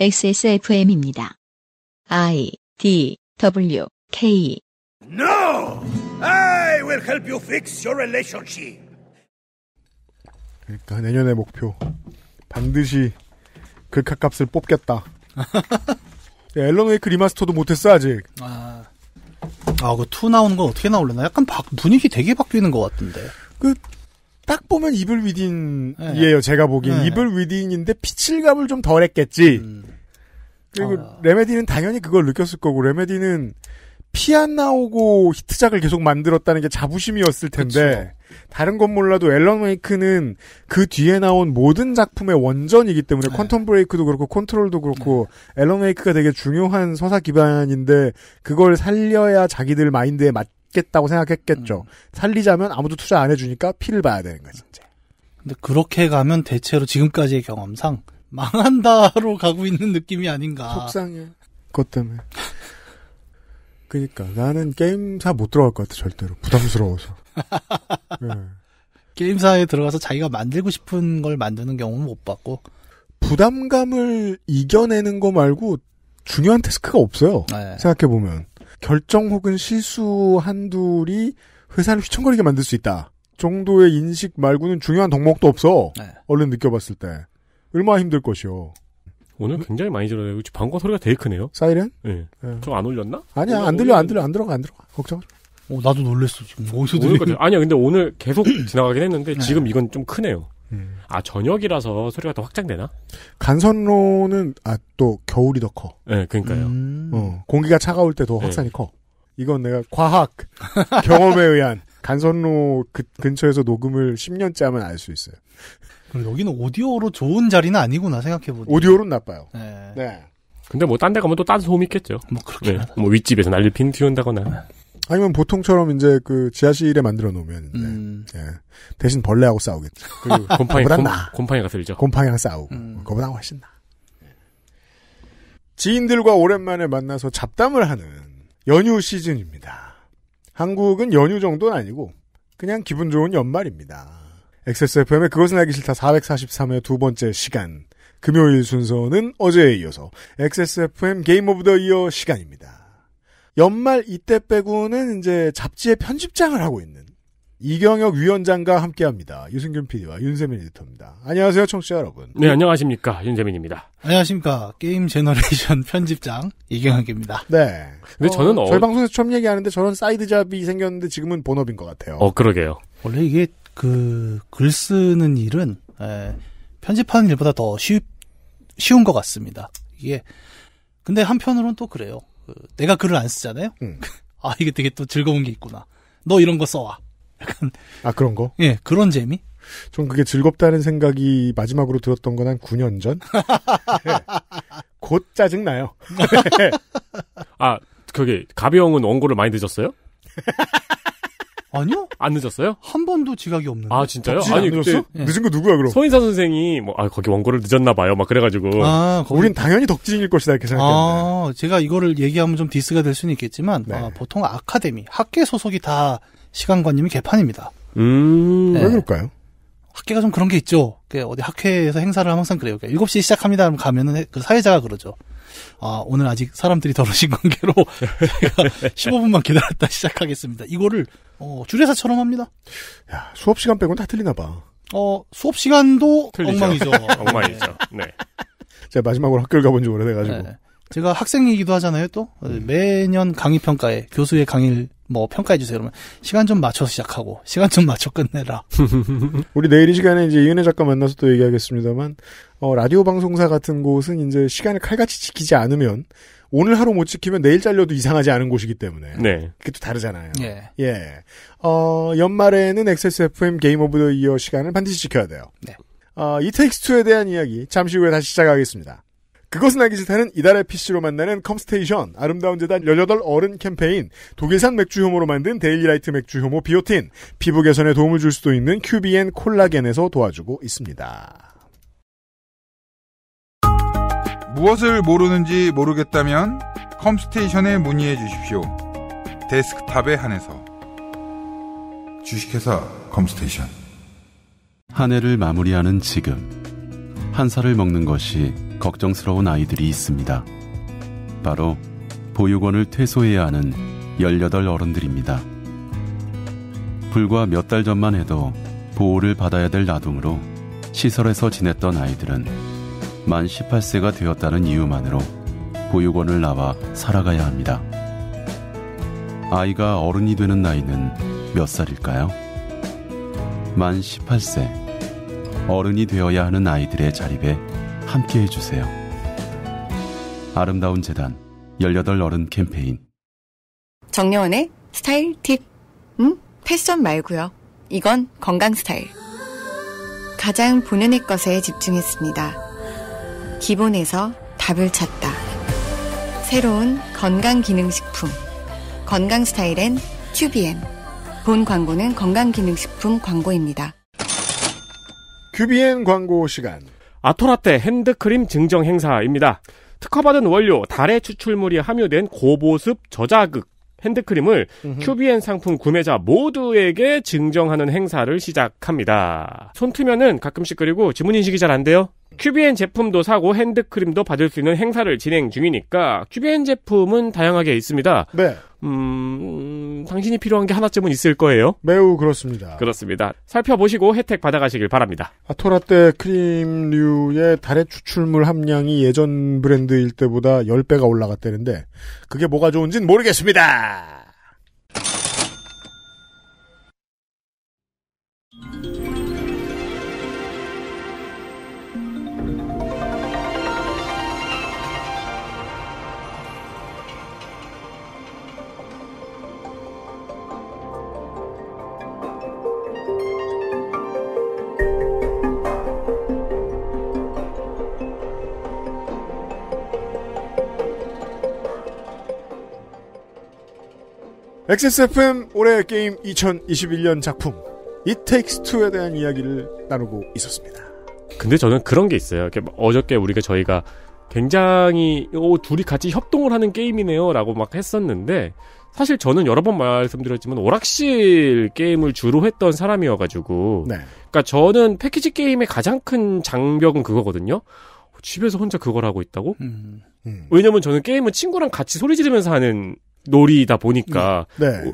XSFM입니다. I D W K No! I will help you fix your relationship. 그러니까 내년의 목표 반드시 글카값을 그 뽑겠다. 앨런 웨이크 리마스터도 못했어 아직. 아, 아그2 나오는 건 어떻게 나올려나? 약간 바, 분위기 되게 바뀌는 것 같은데. 그딱 보면 이블 위딘이에요. 네. 제가 보기엔 네. 이블 위딘인데 피칠감을 좀 덜했겠지. 음. 그리고 어. 레메디는 당연히 그걸 느꼈을 거고 레메디는 피 안 나오고 히트작을 계속 만들었다는 게 자부심이었을 텐데 그쵸. 다른 건 몰라도 앨런 웨이크는 그 뒤에 나온 모든 작품의 원전이기 때문에 네. 퀀텀 브레이크도 그렇고 컨트롤도 그렇고 네. 앨런 웨이크가 되게 중요한 서사 기반인데 그걸 살려야 자기들 마인드에 맞 살리겠다고 생각했겠죠. 음. 살리자면 아무도 투자 안 해주니까 피를 봐야 되는 거지, 이제. 근데 그렇게 가면 대체로 지금까지의 경험상 망한다로 가고 있는 느낌이 아닌가. 속상해. 그것 때문에. 그니까 나는 게임사 못 들어갈 것 같아 절대로 부담스러워서. 네. 게임사에 들어가서 자기가 만들고 싶은 걸 만드는 경우는 못 봤고 부담감을 이겨내는 거 말고 중요한 태스크가 없어요. 네. 생각해 보면 결정 혹은 실수 한둘이 회사를 휘청거리게 만들 수 있다 정도의 인식 말고는 중요한 덕목도 없어. 네. 얼른 느껴봤을 때 얼마나 힘들 것이오. 오늘 굉장히 많이 들어요. 방과 소리가 되게 크네요. 사이렌? 예. 네. 네. 저안 올렸나? 아니야 안 들려 안 들려 안 들어가 안 들어가 걱정. 어 나도 놀랬어 지금 어디서 들려? 아니야 근데 오늘 계속 지나가긴 했는데 네. 지금 이건 좀 크네요. 아 저녁이라서 소리가 더 확장되나? 간선로는 아 또 겨울이 더 커. 네, 그러니까요. 음. 어, 공기가 차가울 때 더 확산이 네. 커. 이건 내가 과학 경험에 의한 간선로 그 근처에서 녹음을 10년째 하면 알 수 있어요. 그럼 여기는 오디오로 좋은 자리는 아니구나 생각해보니. 오디오로는 나빠요. 네. 네. 근데 뭐 딴 데 가면 또딴 소음이 있겠죠. 뭐 그렇게. 네. 뭐 윗집에서 난리핀 튀운다거나. 아니면 보통처럼 이제 그 지하실에 만들어 놓으면 이 음. 예. 대신 벌레하고 싸우겠죠. 그리고 곰팡이 곰, 나. 곰팡이가 들죠. 곰팡이랑 싸우고 음. 그거보다 훨씬 나. 지인들과 오랜만에 만나서 잡담을 하는 연휴 시즌입니다. 한국은 연휴 정도는 아니고 그냥 기분 좋은 연말입니다. XSFM의 그것은 알기 싫다 443회 두 번째 시간 금요일 순서는 어제에 이어서 XSFM 게임 오브 더 이어 시간입니다. 연말 이때 빼고는 이제 잡지의 편집장을 하고 있는 이경혁 위원장과 함께합니다. 유승균 PD와 윤세민 리터입니다 안녕하세요, 청취자 여러분. 네, 안녕하십니까, 윤세민입니다. 안녕하십니까, 게임 제너레이션 편집장 이경혁입니다. 네. 근데 어, 저는 어... 저희 방송에서 처음 얘기하는데 저런 사이드 잡이 생겼는데 지금은 본업인 것 같아요. 어, 그러게요. 원래 이게 그 글 쓰는 일은 에, 예, 편집하는 일보다 더 쉬, 쉬운 것 같습니다. 이게 근데 한편으론 또 그래요. 그 내가 글을 안 쓰잖아요. 음. 아 이게 되게 또 즐거운 게 있구나. 너 이런 거 써와. 약간 아 그런 거? 예 그런 재미. 좀 그게 즐겁다는 생각이 마지막으로 들었던 건 한 9년 전. 예. 곧 짜증 나요. 아 그게 가비형은 원고를 많이 늦었어요? 아니요? 안 늦었어요? 한 번도 지각이 없는데. 아, 진짜요? 아니, 늦었어? 네. 늦은 거 누구야, 그럼? 서인사 선생이, 뭐, 아, 거기 원고를 늦었나봐요. 막 그래가지고. 아, 거기... 우린 당연히 덕진일 것이다, 이렇게 생각했는데. 아, 제가 이거를 얘기하면 좀 디스가 될 수는 있겠지만, 네. 아, 보통 아카데미, 학계 소속이 다시간관념이 개판입니다. 음, 네. 왜 그럴까요? 학계가 좀 그런 게 있죠. 그 어디 학회에서 행사를 하면 항상 그래요. 그러 그러니까 7시 시작합니다. 하면 가면은 그 사회자가 그러죠. 아, 오늘 아직 사람들이 덜으신 관계로 제가 15분만 기다렸다 시작하겠습니다. 이거를 어, 주례사처럼 합니다. 야, 수업 시간 빼곤 다 틀리나 봐. 어, 수업 시간도 엉망이죠. 엉망이죠. 네. 제가 마지막으로 학교를 가본 지 오래돼가지고. 네. 제가 학생이기도 하잖아요, 또. 음. 매년 강의 평가에, 교수의 강의를 뭐 평가해주세요. 그러면 시간 좀 맞춰 시작하고, 시간 좀 맞춰 끝내라. 우리 내일 이 시간에 이제 이은혜 작가 만나서 또 얘기하겠습니다만, 어, 라디오 방송사 같은 곳은 이제 시간을 칼같이 지키지 않으면 오늘 하루 못 지키면 내일 잘려도 이상하지 않은 곳이기 때문에. 네. 그게 또 다르잖아요. 예. 예. 어, 연말에는 XSFM 게임 오브 더 이어 시간을 반드시 지켜야 돼요. 네. 어, 이텍스트에 대한 이야기 잠시 후에 다시 시작하겠습니다. 그것은 알기 싫다는 이달의 PC로 만나는 컴스테이션, 아름다운 재단 18 어른 캠페인, 독일산 맥주 효모로 만든 데일리라이트 맥주 효모 비오틴, 피부 개선에 도움을 줄 수도 있는 큐비엔 콜라겐에서 도와주고 있습니다. 무엇을 모르는지 모르겠다면 컴스테이션에 문의해 주십시오. 데스크탑에 한해서 주식회사 컴스테이션 한 해를 마무리하는 지금 한 살을 먹는 것이 걱정스러운 아이들이 있습니다. 바로 보육원을 퇴소해야 하는 18 어른들입니다. 불과 몇 달 전만 해도 보호를 받아야 될 나둥으로 시설에서 지냈던 아이들은 만 18세가 되었다는 이유만으로 보육원을 나와 살아가야 합니다. 아이가 어른이 되는 나이는 몇 살일까요? 만 18세. 어른이 되어야 하는 아이들의 자립에 함께 해주세요. 아름다운 재단 18어른 캠페인 정려원의 스타일 팁. 응? 음? 패션 말고요. 이건 건강 스타일. 가장 보는 애 것에 집중했습니다. 기본에서 답을 찾다. 새로운 건강기능식품. 건강스타일엔 큐비엔. 본 광고는 건강기능식품 광고입니다. 큐비엔 광고 시간. 아토라떼 핸드크림 증정 행사입니다. 특허받은 원료, 달의 추출물이 함유된 고보습 저자극 핸드크림을 음흠. 큐비엔 상품 구매자 모두에게 증정하는 행사를 시작합니다. 손 트면은 가끔씩 그리고 지문 인식이 잘 안 돼요. 큐비엔 제품도 사고 핸드크림도 받을 수 있는 행사를 진행 중이니까 큐비엔 제품은 다양하게 있습니다. 네. 음, 당신이 필요한 게 하나쯤은 있을 거예요. 매우 그렇습니다. 그렇습니다. 살펴보시고 혜택 받아가시길 바랍니다. 아토라떼 크림류의 달의 추출물 함량이 예전 브랜드일 때보다 10배가 올라갔다는데 그게 뭐가 좋은지는 모르겠습니다. XSFM 올해 게임 2021년 작품 It Takes Two에 대한 이야기를 나누고 있었습니다. 근데 저는 그런 게 있어요. 어저께 우리가 저희가 굉장히 오 어, 둘이 같이 협동을 하는 게임이네요라고 막 했었는데 사실 저는 여러 번 말씀드렸지만 오락실 게임을 주로 했던 사람이어가지고 네. 그러니까 저는 패키지 게임의 가장 큰 장벽은 그거거든요. 집에서 혼자 그걸 하고 있다고? 음. 음. 왜냐면 저는 게임은 친구랑 같이 소리 지르면서 하는 놀이다 보니까. 네. 네.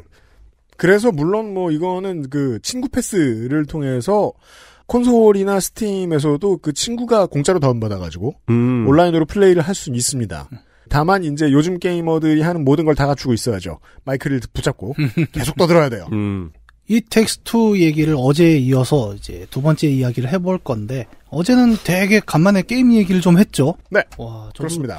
그래서 물론 뭐 이거는 그 친구 패스를 통해서 콘솔이나 스팀에서도 그 친구가 공짜로 다운받아가지고 음. 온라인으로 플레이를 할 수는 있습니다. 다만 이제 요즘 게이머들이 하는 모든 걸 다 갖추고 있어야죠. 마이크를 붙잡고 계속 떠들어야 돼요. 음. 이 텍스트 얘기를 어제에 이어서 이제 두 번째 이야기를 해볼 건데 어제는 되게 간만에 게임 얘기를 좀 했죠. 네, 와, 그렇습니다.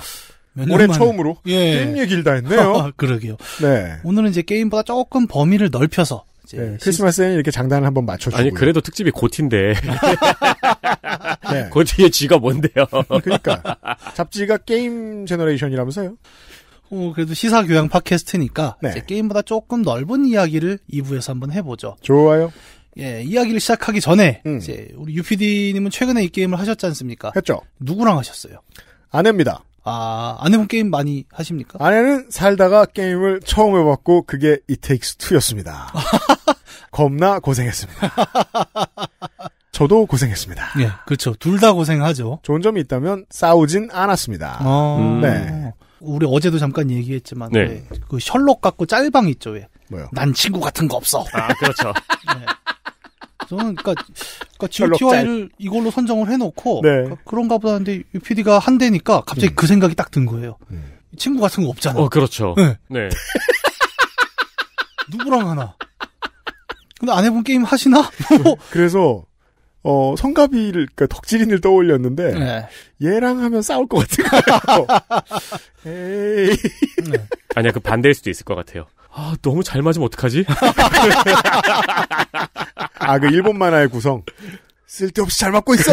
올해 만에. 처음으로 예. 게임 얘기를 다 했네요. 아, 그러게요. 네. 오늘은 이제 게임보다 조금 범위를 넓혀서 네, 크리스마스에는 이렇게 장단을 한번 맞춰주고 아니 그래도 특집이 고티인데 네. 고티의 쥐가 뭔데요? 그러니까 잡지가 게임 제너레이션이라면서요? 어, 그래도 시사 교양 팟캐스트니까 네. 게임보다 조금 넓은 이야기를 2부에서 한번 해보죠. 좋아요. 예, 이야기를 시작하기 전에 음. 이제 우리 UPD님은 최근에 이 게임을 하셨지 않습니까? 했죠. 누구랑 하셨어요? 아내입니다. 아, 아내분 게임 많이 하십니까? 아내는 살다가 게임을 처음 해봤고, 그게 It Takes Two였습니다. 겁나 고생했습니다. 저도 고생했습니다. 예, 그렇죠. 둘 다 고생하죠. 좋은 점이 있다면 싸우진 않았습니다. 아, 네. 우리 어제도 잠깐 얘기했지만, 네. 그 셜록 갖고 짤방 있죠, 왜? 뭐요? 난 친구 같은 거 없어. 아, 그렇죠. 네. 저는 그러니까, 그러니까 GOTY를 이걸로 선정을 해놓고 네. 그러니까 그런가 보다 하는데 UPD가 한대니까 갑자기 음. 그 생각이 딱 든 거예요. 음. 친구 같은 거 없잖아. 어, 그렇죠. 네. 네. 누구랑 하나. 근데 안 해본 게임 하시나? 그래서 어 성가비를 그러니까 덕질인을 떠올렸는데 네. 얘랑 하면 싸울 것 같은 거예요. 에이. 네. 아니야, 그 반대일 수도 있을 것 같아요. 아, 너무 잘 맞으면 어떡하지? 아, 그 일본 만화의 구성. 쓸데없이 잘 맞고 있어!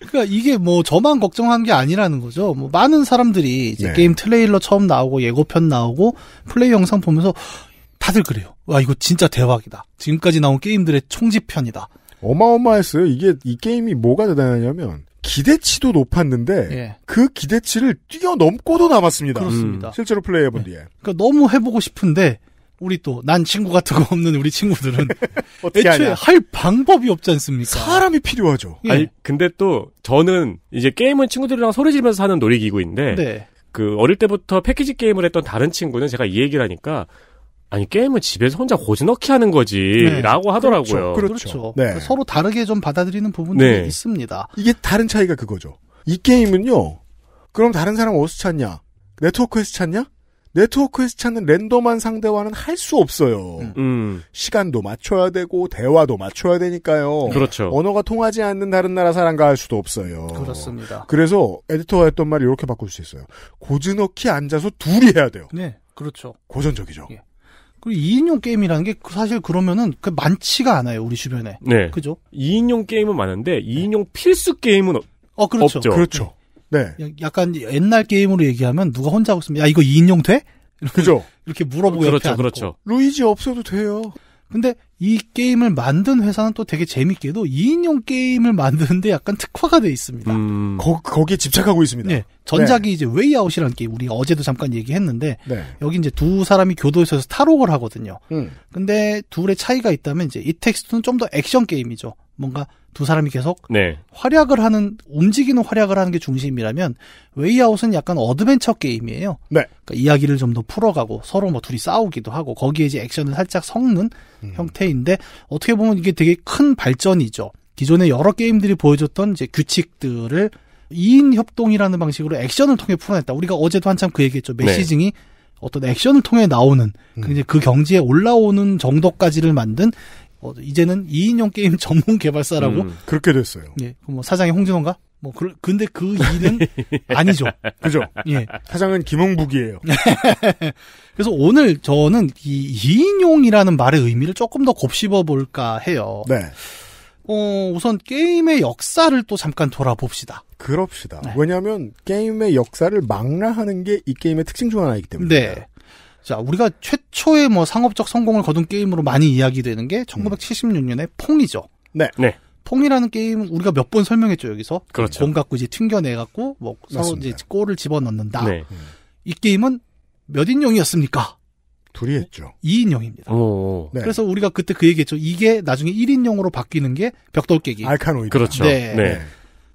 그러니까 이게 뭐 저만 걱정한 게 아니라는 거죠. 뭐 많은 사람들이 이제 네. 게임 트레일러 처음 나오고 예고편 나오고 플레이 영상 보면서 다들 그래요. 와 이거 진짜 대박이다. 지금까지 나온 게임들의 총집편이다. 어마어마했어요. 이게 이 게임이 뭐가 대단하냐면 기대치도 높았는데 예. 그 기대치를 뛰어넘고도 남았습니다. 그렇습니다. 음. 실제로 플레이해본 네. 뒤에. 그러니까 너무 해보고 싶은데 우리 또 난 친구 같은 거 없는 우리 친구들은 애초에 하냐? 할 방법이 없지 않습니까? 사람이 필요하죠. 예. 아니 근데 또 저는 이제 게임은 친구들이랑 소리 지르면서 하는 놀이기구인데 네. 그 어릴 때부터 패키지 게임을 했던 다른 친구는 제가 이 얘기를 하니까 아니 게임을 집에서 혼자 고즈넉히 하는 거지라고 네. 하더라고요. 그렇죠. 그렇죠. 그렇죠. 네. 그러니까 서로 다르게 좀 받아들이는 부분들이 네. 있습니다. 이게 다른 차이가 그거죠. 이 게임은요. 그럼 다른 사람 어디서 찾냐? 네트워크에서 찾냐? 네트워크에서 찾는 랜덤한 상대와는 할 수 없어요. 음. 음. 시간도 맞춰야 되고 대화도 맞춰야 되니까요. 네. 그렇죠. 언어가 통하지 않는 다른 나라 사람과 할 수도 없어요. 그렇습니다. 그래서 에디터가 했던 말을 이렇게 바꿀 수 있어요. 고즈넉히 앉아서 둘이 해야 돼요. 네, 그렇죠. 고전적이죠. 예. 그리고 2인용 게임이라는 게 사실 그러면은 그 많지가 않아요, 우리 주변에. 네. 그죠? 2인용 게임은 많은데 2인용 필수 게임은 어, 그렇죠. 없죠. 그렇죠. 네. 약간 옛날 게임으로 얘기하면 누가 혼자 하고 있으면 야, 이거 2인용 돼? 이렇게, 그죠? 이렇게 물어보고 그렇죠, 그렇죠. 루이지 없어도 돼요. 근데 이 게임을 만든 회사는 또 되게 재밌게도 2인용 게임을 만드는데 약간 특화가 돼 있습니다. 음... 거, 거기에 집착하고 있습니다. 네, 전작이 네. 이제 웨이아웃이라는 게임, 우리 어제도 잠깐 얘기했는데, 네. 여기 이제 두 사람이 교도소에서 탈옥을 하거든요. 음. 근데 둘의 차이가 있다면 이제 이 텍스트는 좀 더 액션 게임이죠. 뭔가 두 사람이 계속 네. 활약을 하는, 움직이는 활약을 하는 게 중심이라면, 웨이아웃은 약간 어드벤처 게임이에요. 네. 그러니까 이야기를 좀 더 풀어가고, 서로 뭐 둘이 싸우기도 하고, 거기에 이제 액션을 살짝 섞는 음. 형태의 차이인데 어떻게 보면 이게 되게 큰 발전이죠. 기존의 여러 게임들이 보여줬던 이제 규칙들을 2인 협동이라는 방식으로 액션을 통해 풀어냈다. 우리가 어제도 한참 그 얘기했죠. 메시징이 네. 어떤 액션을 통해 나오는 음. 그 경지에 올라오는 정도까지를 만든 어, 이제는 2인용 게임 전문 개발사라고 음, 그렇게 됐어요. 예, 뭐 사장이 홍진호인가? 뭐, 그, 근데 그 일은 아니죠. 그죠? 예. 사장은 김홍북이에요. 그래서 오늘 저는 이 이인용이라는 말의 의미를 조금 더 곱씹어 볼까 해요. 네. 어, 우선 게임의 역사를 또 잠깐 돌아봅시다. 그럽시다. 네. 왜냐하면 게임의 역사를 망라하는 게 이 게임의 특징 중 하나이기 때문에. 네. 자, 우리가 최초의 뭐 상업적 성공을 거둔 게임으로 많이 이야기되는 게 1976년의 음. 퐁이죠. 네. 네. 퐁이라는 게임은 우리가 몇 번 설명했죠 여기서 그렇죠. 공 갖고 이제 튕겨내갖고 뭐 맞습니다. 이제 골을 집어넣는다. 네. 이 게임은 몇 인용이었습니까? 둘이 했죠. 2인용입니다. 네. 그래서 우리가 그때 그 얘기했죠. 이게 나중에 1인용으로 바뀌는 게 벽돌 깨기. 알카노이드. 그렇죠. 네. 네.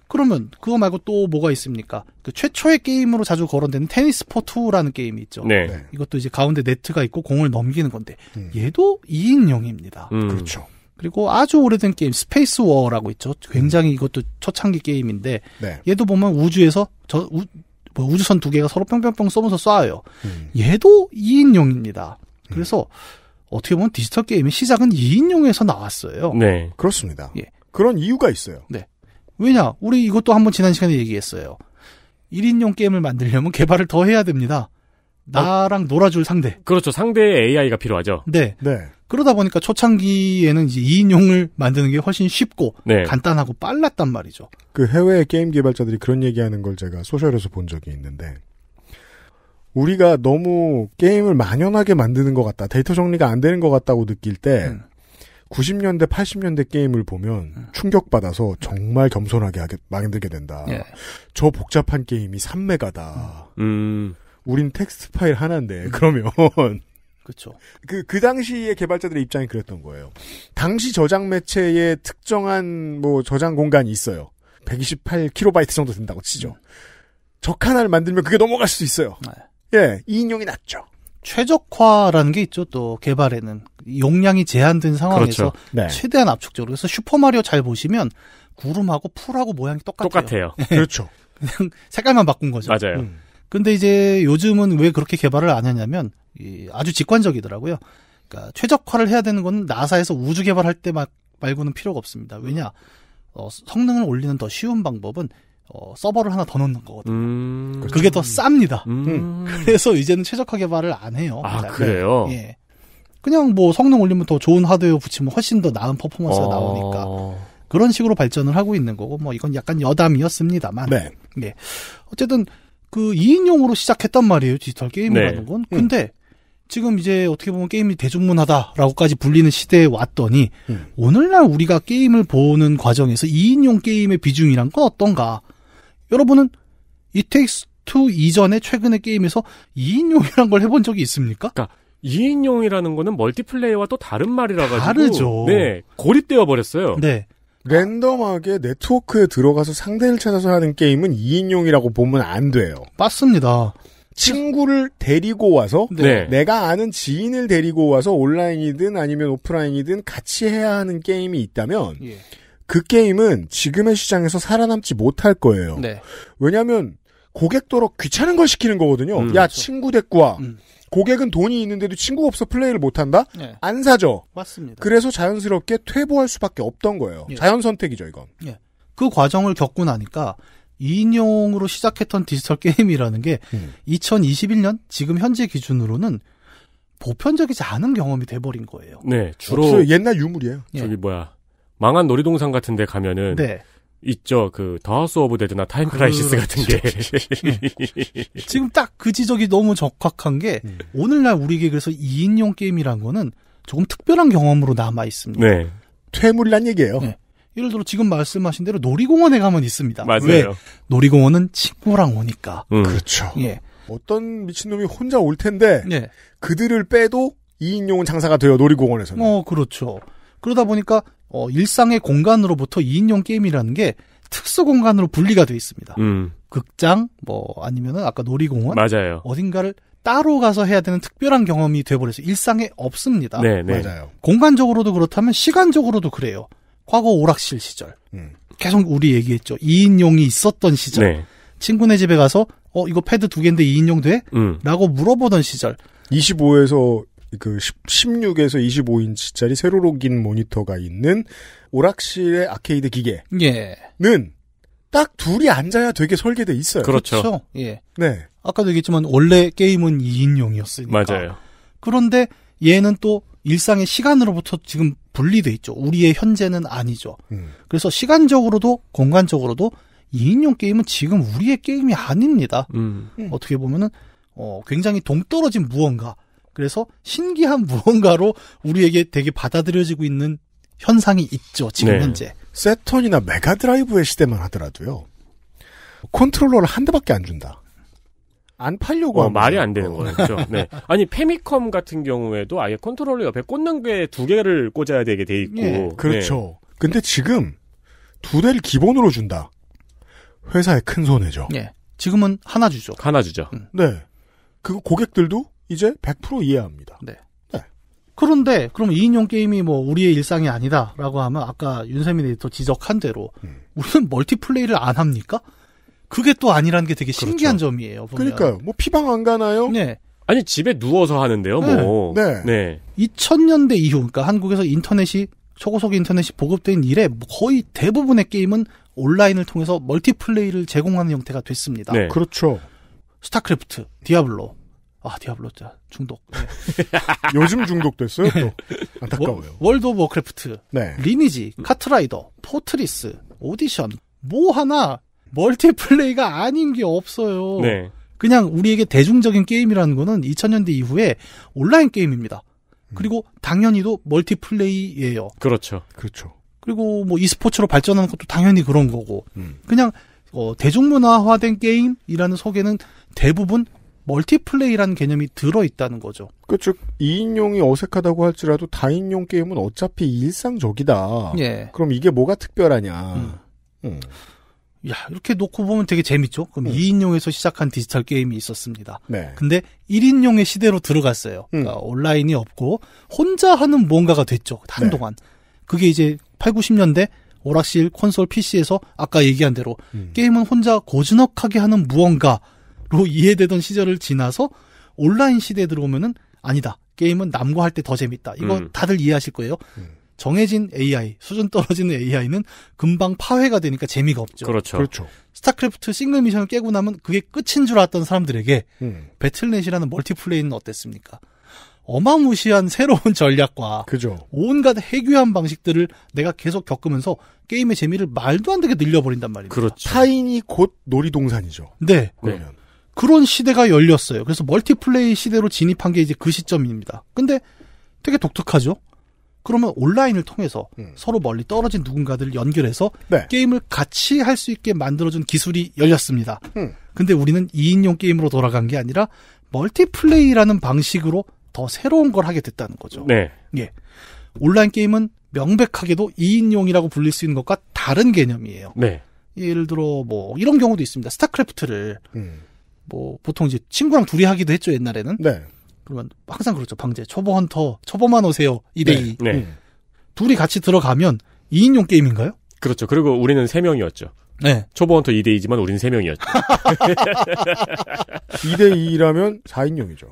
그러면 그거 말고 또 뭐가 있습니까? 그 최초의 게임으로 자주 거론되는 테니스 포2라는 게임이 있죠. 네. 네. 이것도 이제 가운데 네트가 있고 공을 넘기는 건데 음. 얘도 2인용입니다. 음. 그렇죠. 그리고 아주 오래된 게임 스페이스 워라고 있죠. 굉장히 음. 이것도 초창기 게임인데 네. 얘도 보면 우주에서 저 우, 뭐 우주선 두 개가 서로 뿅뿅뿅 쏘면서 쏴요. 음. 얘도 2인용입니다. 그래서 음. 어떻게 보면 디지털 게임의 시작은 2인용에서 나왔어요. 네. 그렇습니다. 예. 그런 이유가 있어요. 네. 왜냐? 우리 이것도 한번 지난 시간에 얘기했어요. 1인용 게임을 만들려면 개발을 더 해야 됩니다. 나랑 놀아줄 상대. 그렇죠. 상대의 AI가 필요하죠. 네. 네. 그러다 보니까 초창기에는 이제 2인용을 만드는 게 훨씬 쉽고 네. 간단하고 빨랐단 말이죠. 그 해외의 게임 개발자들이 그런 얘기하는 걸 제가 소셜에서 본 적이 있는데 우리가 너무 게임을 만연하게 만드는 것 같다. 데이터 정리가 안 되는 것 같다고 느낄 때 음. 90년대, 80년대 게임을 보면 음. 충격받아서 정말 겸손하게 하게, 만들게 된다. 예. 저 복잡한 게임이 3메가다. 음. 우린 텍스트 파일 하나인데 그러면 그렇죠. 그, 그 당시의 개발자들의 입장이 그랬던 거예요. 당시 저장 매체에 특정한 뭐 저장 공간이 있어요. 1 2 8 킬로바이트 정도 된다고 치죠. 음. 적 하나를 만들면 그게 넘어갈 수 있어요. 네. 예, 이인용이 낫죠. 최적화라는 게 있죠. 또 개발에는 용량이 제한된 상황에서 그렇죠. 네. 최대한 압축적으로. 그래서 슈퍼 마리오 잘 보시면 구름하고 풀하고 모양이 똑같아요. 똑같아요. 그렇죠. 그냥 색깔만 바꾼 거죠. 맞아요. 음. 근데 이제 요즘은 왜 그렇게 개발을 안 하냐면 이 아주 직관적이더라고요. 그러니까 최적화를 해야 되는 건 나사에서 우주 개발할 때 막 말고는 필요가 없습니다. 왜냐 어, 성능을 올리는 더 쉬운 방법은 어, 서버를 하나 더 넣는 거거든요. 음, 그렇죠. 그게 그렇죠. 더 쌉니다. 음. 응. 음. 그래서 이제는 최적화 개발을 안 해요. 아 그냥. 네. 그래요? 네. 예. 그냥 뭐 성능 올리면 더 좋은 하드웨어 붙이면 훨씬 더 나은 퍼포먼스가 어... 나오니까 그런 식으로 발전을 하고 있는 거고 뭐 이건 약간 여담이었습니다만. 네. 예. 어쨌든 그 2인용으로 시작했단 말이에요. 디지털 게임이라는 네. 건. 예. 근데 음. 지금 이제 어떻게 보면 게임이 대중문화다라고까지 불리는 시대에 왔더니 음. 오늘날 우리가 게임을 보는 과정에서 2인용 게임의 비중이란 건 어떤가? 여러분은 이텍스 2 이전에 최근의 게임에서 2인용이란 걸 해본 적이 있습니까? 그러니까 2인용이라는 거는 멀티플레이와 또 다른 말이라 가지고 다르죠. 네. 고립되어 버렸어요. 네. 랜덤하게 네트워크에 들어가서 상대를 찾아서 하는 게임은 2인용이라고 보면 안 돼요. 맞습니다. 친구를 데리고 와서 네. 네. 내가 아는 지인을 데리고 와서 온라인이든 아니면 오프라인이든 같이 해야 하는 게임이 있다면 예. 그 게임은 지금의 시장에서 살아남지 못할 거예요. 네. 왜냐하면 고객도로 귀찮은 걸 시키는 거거든요. 음, 야 그렇죠. 친구 데리고 와. 음. 고객은 돈이 있는데도 친구 없어 플레이를 못한다? 네. 안 사죠. 맞습니다. 그래서 자연스럽게 퇴보할 수밖에 없던 거예요. 예. 자연 선택이죠, 이건. 예. 그 과정을 겪고 나니까 2인용으로 시작했던 디지털 게임이라는 게 음. 2021년 지금 현재 기준으로는 보편적이지 않은 경험이 돼버린 거예요. 네, 주로, 어, 옛날 유물이에요. 예. 저기 뭐야 망한 놀이동산 같은데 가면은 네. 있죠. 그 다하스 오브 데드나 타임 그 크라이시스 같은 예, 게. 예, 예. 지금 딱 그 지적이 너무 적확한 게 음. 오늘날 우리에게 그래서 2인용 게임이란 거는 조금 특별한 경험으로 남아 있습니다. 네. 퇴물란 얘기예요. 네. 예를 들어 지금 말씀하신 대로 놀이공원에 가면 있습니다. 맞아요. 왜? 놀이공원은 친구랑 오니까. 음. 그렇죠. 예. 어떤 미친놈이 혼자 올 텐데 예. 그들을 빼도 2인용은 장사가 돼요. 놀이공원에서는. 어, 그렇죠. 그러다 보니까 어, 일상의 공간으로부터 2인용 게임이라는 게 특수 공간으로 분리가 돼 있습니다. 음. 극장, 뭐, 아니면은 아까 놀이공원. 맞아요. 어딘가를 따로 가서 해야 되는 특별한 경험이 돼버려서 일상에 없습니다. 네, 네. 맞아요. 공간적으로도 그렇다면 시간적으로도 그래요. 과거 오락실 시절. 음. 계속 우리 얘기했죠. 2인용이 있었던 시절. 네. 친구네 집에 가서, 어, 이거 패드 두 개인데 2인용 돼? 음. 라고 물어보던 시절. 25에서 그 16에서 25인치짜리 세로로 긴 모니터가 있는 오락실의 아케이드 기계는 예. 딱 둘이 앉아야 되게 설계돼 있어요. 그렇죠. 그렇죠. 예. 네. 아까도 얘기했지만 원래 게임은 2인용이었으니까. 맞아요. 그런데 얘는 또 일상의 시간으로부터 지금 분리돼 있죠. 우리의 현재는 아니죠. 음. 그래서 시간적으로도 공간적으로도 2인용 게임은 지금 우리의 게임이 아닙니다. 음. 음. 어떻게 보면은 어, 굉장히 동떨어진 무언가 그래서 신기한 무언가로 우리에게 되게 받아들여지고 있는 현상이 있죠. 지금 네. 현재. 세턴이나 메가드라이브의 시대만 하더라도요. 컨트롤러를 한 대밖에 안 준다. 안 팔려고 어, 말이 안 되는 어. 거였죠. 네. 아니 페미컴 같은 경우에도 아예 컨트롤러 옆에 꽂는 게 두 개를 꽂아야 되게 돼 있고. 예, 네. 그렇죠. 네. 근데 지금 두 대를 기본으로 준다. 회사의 큰 손해죠. 예. 지금은 하나 주죠. 하나 주죠. 응. 네. 그 고객들도 이제 100% 이해합니다. 네. 네. 그런데 그럼 2인용 게임이 뭐 우리의 일상이 아니다라고 하면 아까 윤세민 이디 지적한 대로 음. 우리는 멀티플레이를 안 합니까? 그게 또 아니라는 게 되게 신기한 그렇죠. 점이에요. 보면. 그러니까요. 뭐 피방 안 가나요? 네. 아니 집에 누워서 하는데요. 네. 뭐. 네. 네. 2000년대 이후 그러니까 한국에서 인터넷이 초고속 인터넷이 보급된 이래 거의 대부분의 게임은 온라인을 통해서 멀티플레이를 제공하는 형태가 됐습니다. 네. 그렇죠. 스타크래프트, 디아블로, 아 디아블로자 중독. 네. 요즘 중독됐어요. 또. 안타까워요. 워, 월드 오브 워크래프트, 네. 리니지, 카트라이더, 포트리스, 오디션 뭐 하나 멀티플레이가 아닌 게 없어요. 네. 그냥 우리에게 대중적인 게임이라는 거는 2000년대 이후에 온라인 게임입니다. 음. 그리고 당연히도 멀티플레이예요. 그렇죠. 그렇죠. 그리고 뭐 e스포츠로 발전하는 것도 당연히 그런 거고. 음. 그냥 어, 대중문화화된 게임이라는 소개는 대부분 멀티플레이라는 개념이 들어있다는 거죠. 그, 그렇죠. 즉, 2인용이 어색하다고 할지라도 다인용 게임은 어차피 일상적이다. 예. 그럼 이게 뭐가 특별하냐. 음. 음. 야, 이렇게 놓고 보면 되게 재밌죠? 그럼 음. 2인용에서 시작한 디지털 게임이 있었습니다. 네. 근데 1인용의 시대로 들어갔어요. 음. 그러니까 온라인이 없고, 혼자 하는 뭔가가 됐죠. 한동안. 네. 그게 이제 8, 90년대 오락실, 콘솔, PC에서 아까 얘기한 대로 음. 게임은 혼자 고즈넉하게 하는 무언가, 이해되던 시절을 지나서 온라인 시대에 들어오면은 아니다. 게임은 남과 할 때 더 재밌다. 이거 음. 다들 이해하실 거예요. 음. 정해진 AI, 수준 떨어지는 AI는 금방 파회가 되니까 재미가 없죠. 그렇죠. 그렇죠. 스타크래프트 싱글 미션을 깨고 나면 그게 끝인 줄 알았던 사람들에게 음. 배틀넷이라는 멀티플레이는 어땠습니까? 어마무시한 새로운 전략과 그죠. 온갖 해괴한 방식들을 내가 계속 겪으면서 게임의 재미를 말도 안 되게 늘려버린단 말입니다. 그렇죠. 타인이 곧 놀이동산이죠. 네. 그러면. 네. 그런 시대가 열렸어요. 그래서 멀티플레이 시대로 진입한 게 이제 그 시점입니다. 근데 되게 독특하죠? 그러면 온라인을 통해서 음. 서로 멀리 떨어진 누군가들을 연결해서 네. 게임을 같이 할 수 있게 만들어준 기술이 열렸습니다. 음. 근데 우리는 2인용 게임으로 돌아간 게 아니라 멀티플레이라는 방식으로 더 새로운 걸 하게 됐다는 거죠. 네. 예. 온라인 게임은 명백하게도 2인용이라고 불릴 수 있는 것과 다른 개념이에요. 네. 예를 들어 뭐 이런 경우도 있습니다. 스타크래프트를 음. 뭐 보통 이제 친구랑 둘이 하기도 했죠 옛날에는. 네. 그러면 항상 그렇죠 방제 초보 헌터 초보만 오세요 2대2 네. 네. 둘이 같이 들어가면 2인용 게임인가요? 그렇죠. 그리고 우리는 3명이었죠. 네. 초보 헌터 2대2지만 우리는 3명이었죠. 2대2라면 4인용이죠.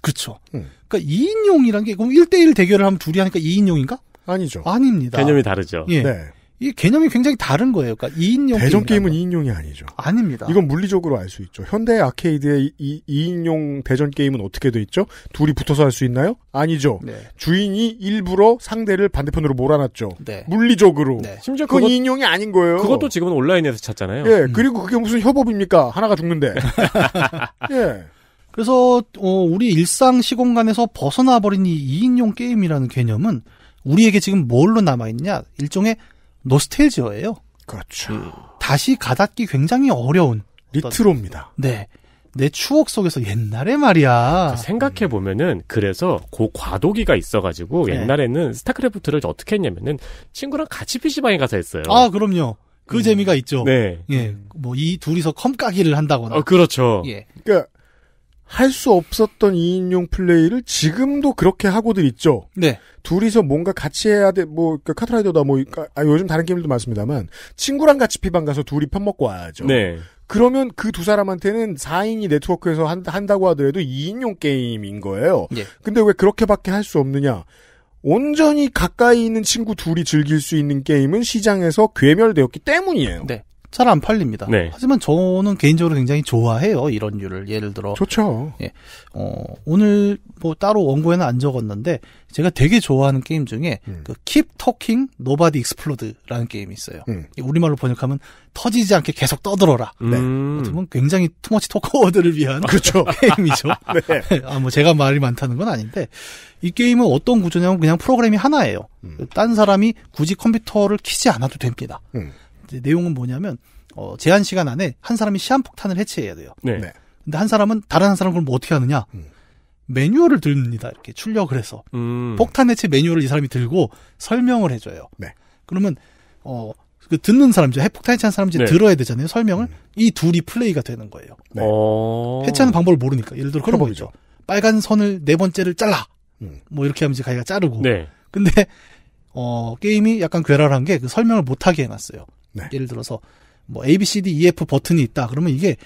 그쵸 음. 그러니까 2인용이란 게 그럼 1대1 대결을 하면 둘이 하니까 2인용인가? 아니죠. 아닙니다. 개념이 다르죠. 예. 네. 이 개념이 굉장히 다른 거예요. 그러니까 2인용 대전 게임은 2인용이 아니죠. 아닙니다. 이건 물리적으로 알 수 있죠. 현대 아케이드의 2, 2인용 대전 게임은 어떻게 돼 있죠? 둘이 붙어서 할 수 있나요? 아니죠. 네. 주인이 일부러 상대를 반대편으로 몰아놨죠. 네. 물리적으로. 네. 심지어 그건 그것, 2인용이 아닌 거예요. 그것도 지금은 온라인에서 찾잖아요. 예. 음. 그리고 그게 무슨 협업입니까? 하나가 죽는데. 예. 그래서 어, 우리 일상 시공간에서 벗어나버린 이 2인용 게임이라는 개념은 우리에게 지금 뭘로 남아있냐? 일종의 노스텔지어예요. 그렇죠. 그 다시 가닿기 굉장히 어려운 리트로입니다. 네. 내 추억 속에서 옛날에 말이야. 그 생각해 보면은 그래서 고 과도기가 있어가지고 네. 옛날에는 스타크래프트를 어떻게 했냐면은 친구랑 같이 PC방에 가서 했어요. 아 그럼요. 그 음. 재미가 있죠. 네. 예. 뭐 이 둘이서 컴까기를 한다거나. 어, 그렇죠. 예. 그러니까 할수 없었던 2인용 플레이를 지금도 그렇게 하고들 있죠. 네. 둘이서 뭔가 같이 해야 돼, 뭐, 그 카트라이더다, 뭐, 아, 아, 요즘 다른 게임들도 많습니다만, 친구랑 같이 피방 가서 둘이 편 먹고 와야죠. 네. 그러면 그 두 사람한테는 4인이 네트워크에서 한, 한다고 하더라도 2인용 게임인 거예요. 예. 근데 왜 그렇게밖에 할 수 없느냐? 온전히 가까이 있는 친구 둘이 즐길 수 있는 게임은 시장에서 괴멸되었기 때문이에요. 네. 잘안 팔립니다. 네. 하지만 저는 개인적으로 굉장히 좋아해요. 이런 류를. 예를 들어. 좋죠. 예. 어, 오늘 뭐 따로 원고에는 안 적었는데 제가 되게 좋아하는 게임 중에 음. 그 Keep Talking Nobody Explode라는 게임이 있어요. 음. 우리말로 번역하면 터지지 않게 계속 떠들어라. 네. 음. 어면 굉장히 투머치 토커워드를 위한 그렇죠. 게임이죠. 네. 아, 뭐 제가 말이 많다는 건 아닌데 이 게임은 어떤 구조냐면 그냥 프로그램이 하나예요. 음. 딴 사람이 굳이 컴퓨터를 키지 않아도 됩니다. 음. 내용은 뭐냐면 어, 제한 시간 안에 한 사람이 시한폭탄을 해체해야 돼요. 네. 네. 근데 한 사람은 다른 한 사람 그럼 뭐 어떻게 하느냐? 음. 매뉴얼을 듭니다. 이렇게 출력을 해서 음. 폭탄 해체 매뉴얼을 이 사람이 들고 설명을 해줘요. 네. 그러면 어. 그 듣는 사람이죠. 핵폭탄 해체한 사람이 네. 들어야 되잖아요. 설명을 음. 이 둘이 플레이가 되는 거예요. 네. 어. 해체하는 방법을 모르니까 예를 들어 그런 거죠. 빨간 선을 네 번째를 잘라. 음. 뭐 이렇게 하면 이제 가위가 자르고. 네. 근데 어 게임이 약간 괴랄한 게 그 설명을 못하게 해놨어요. 네. 예를 들어서 뭐 A, B, C, D, E, F 버튼이 있다. 그러면 이게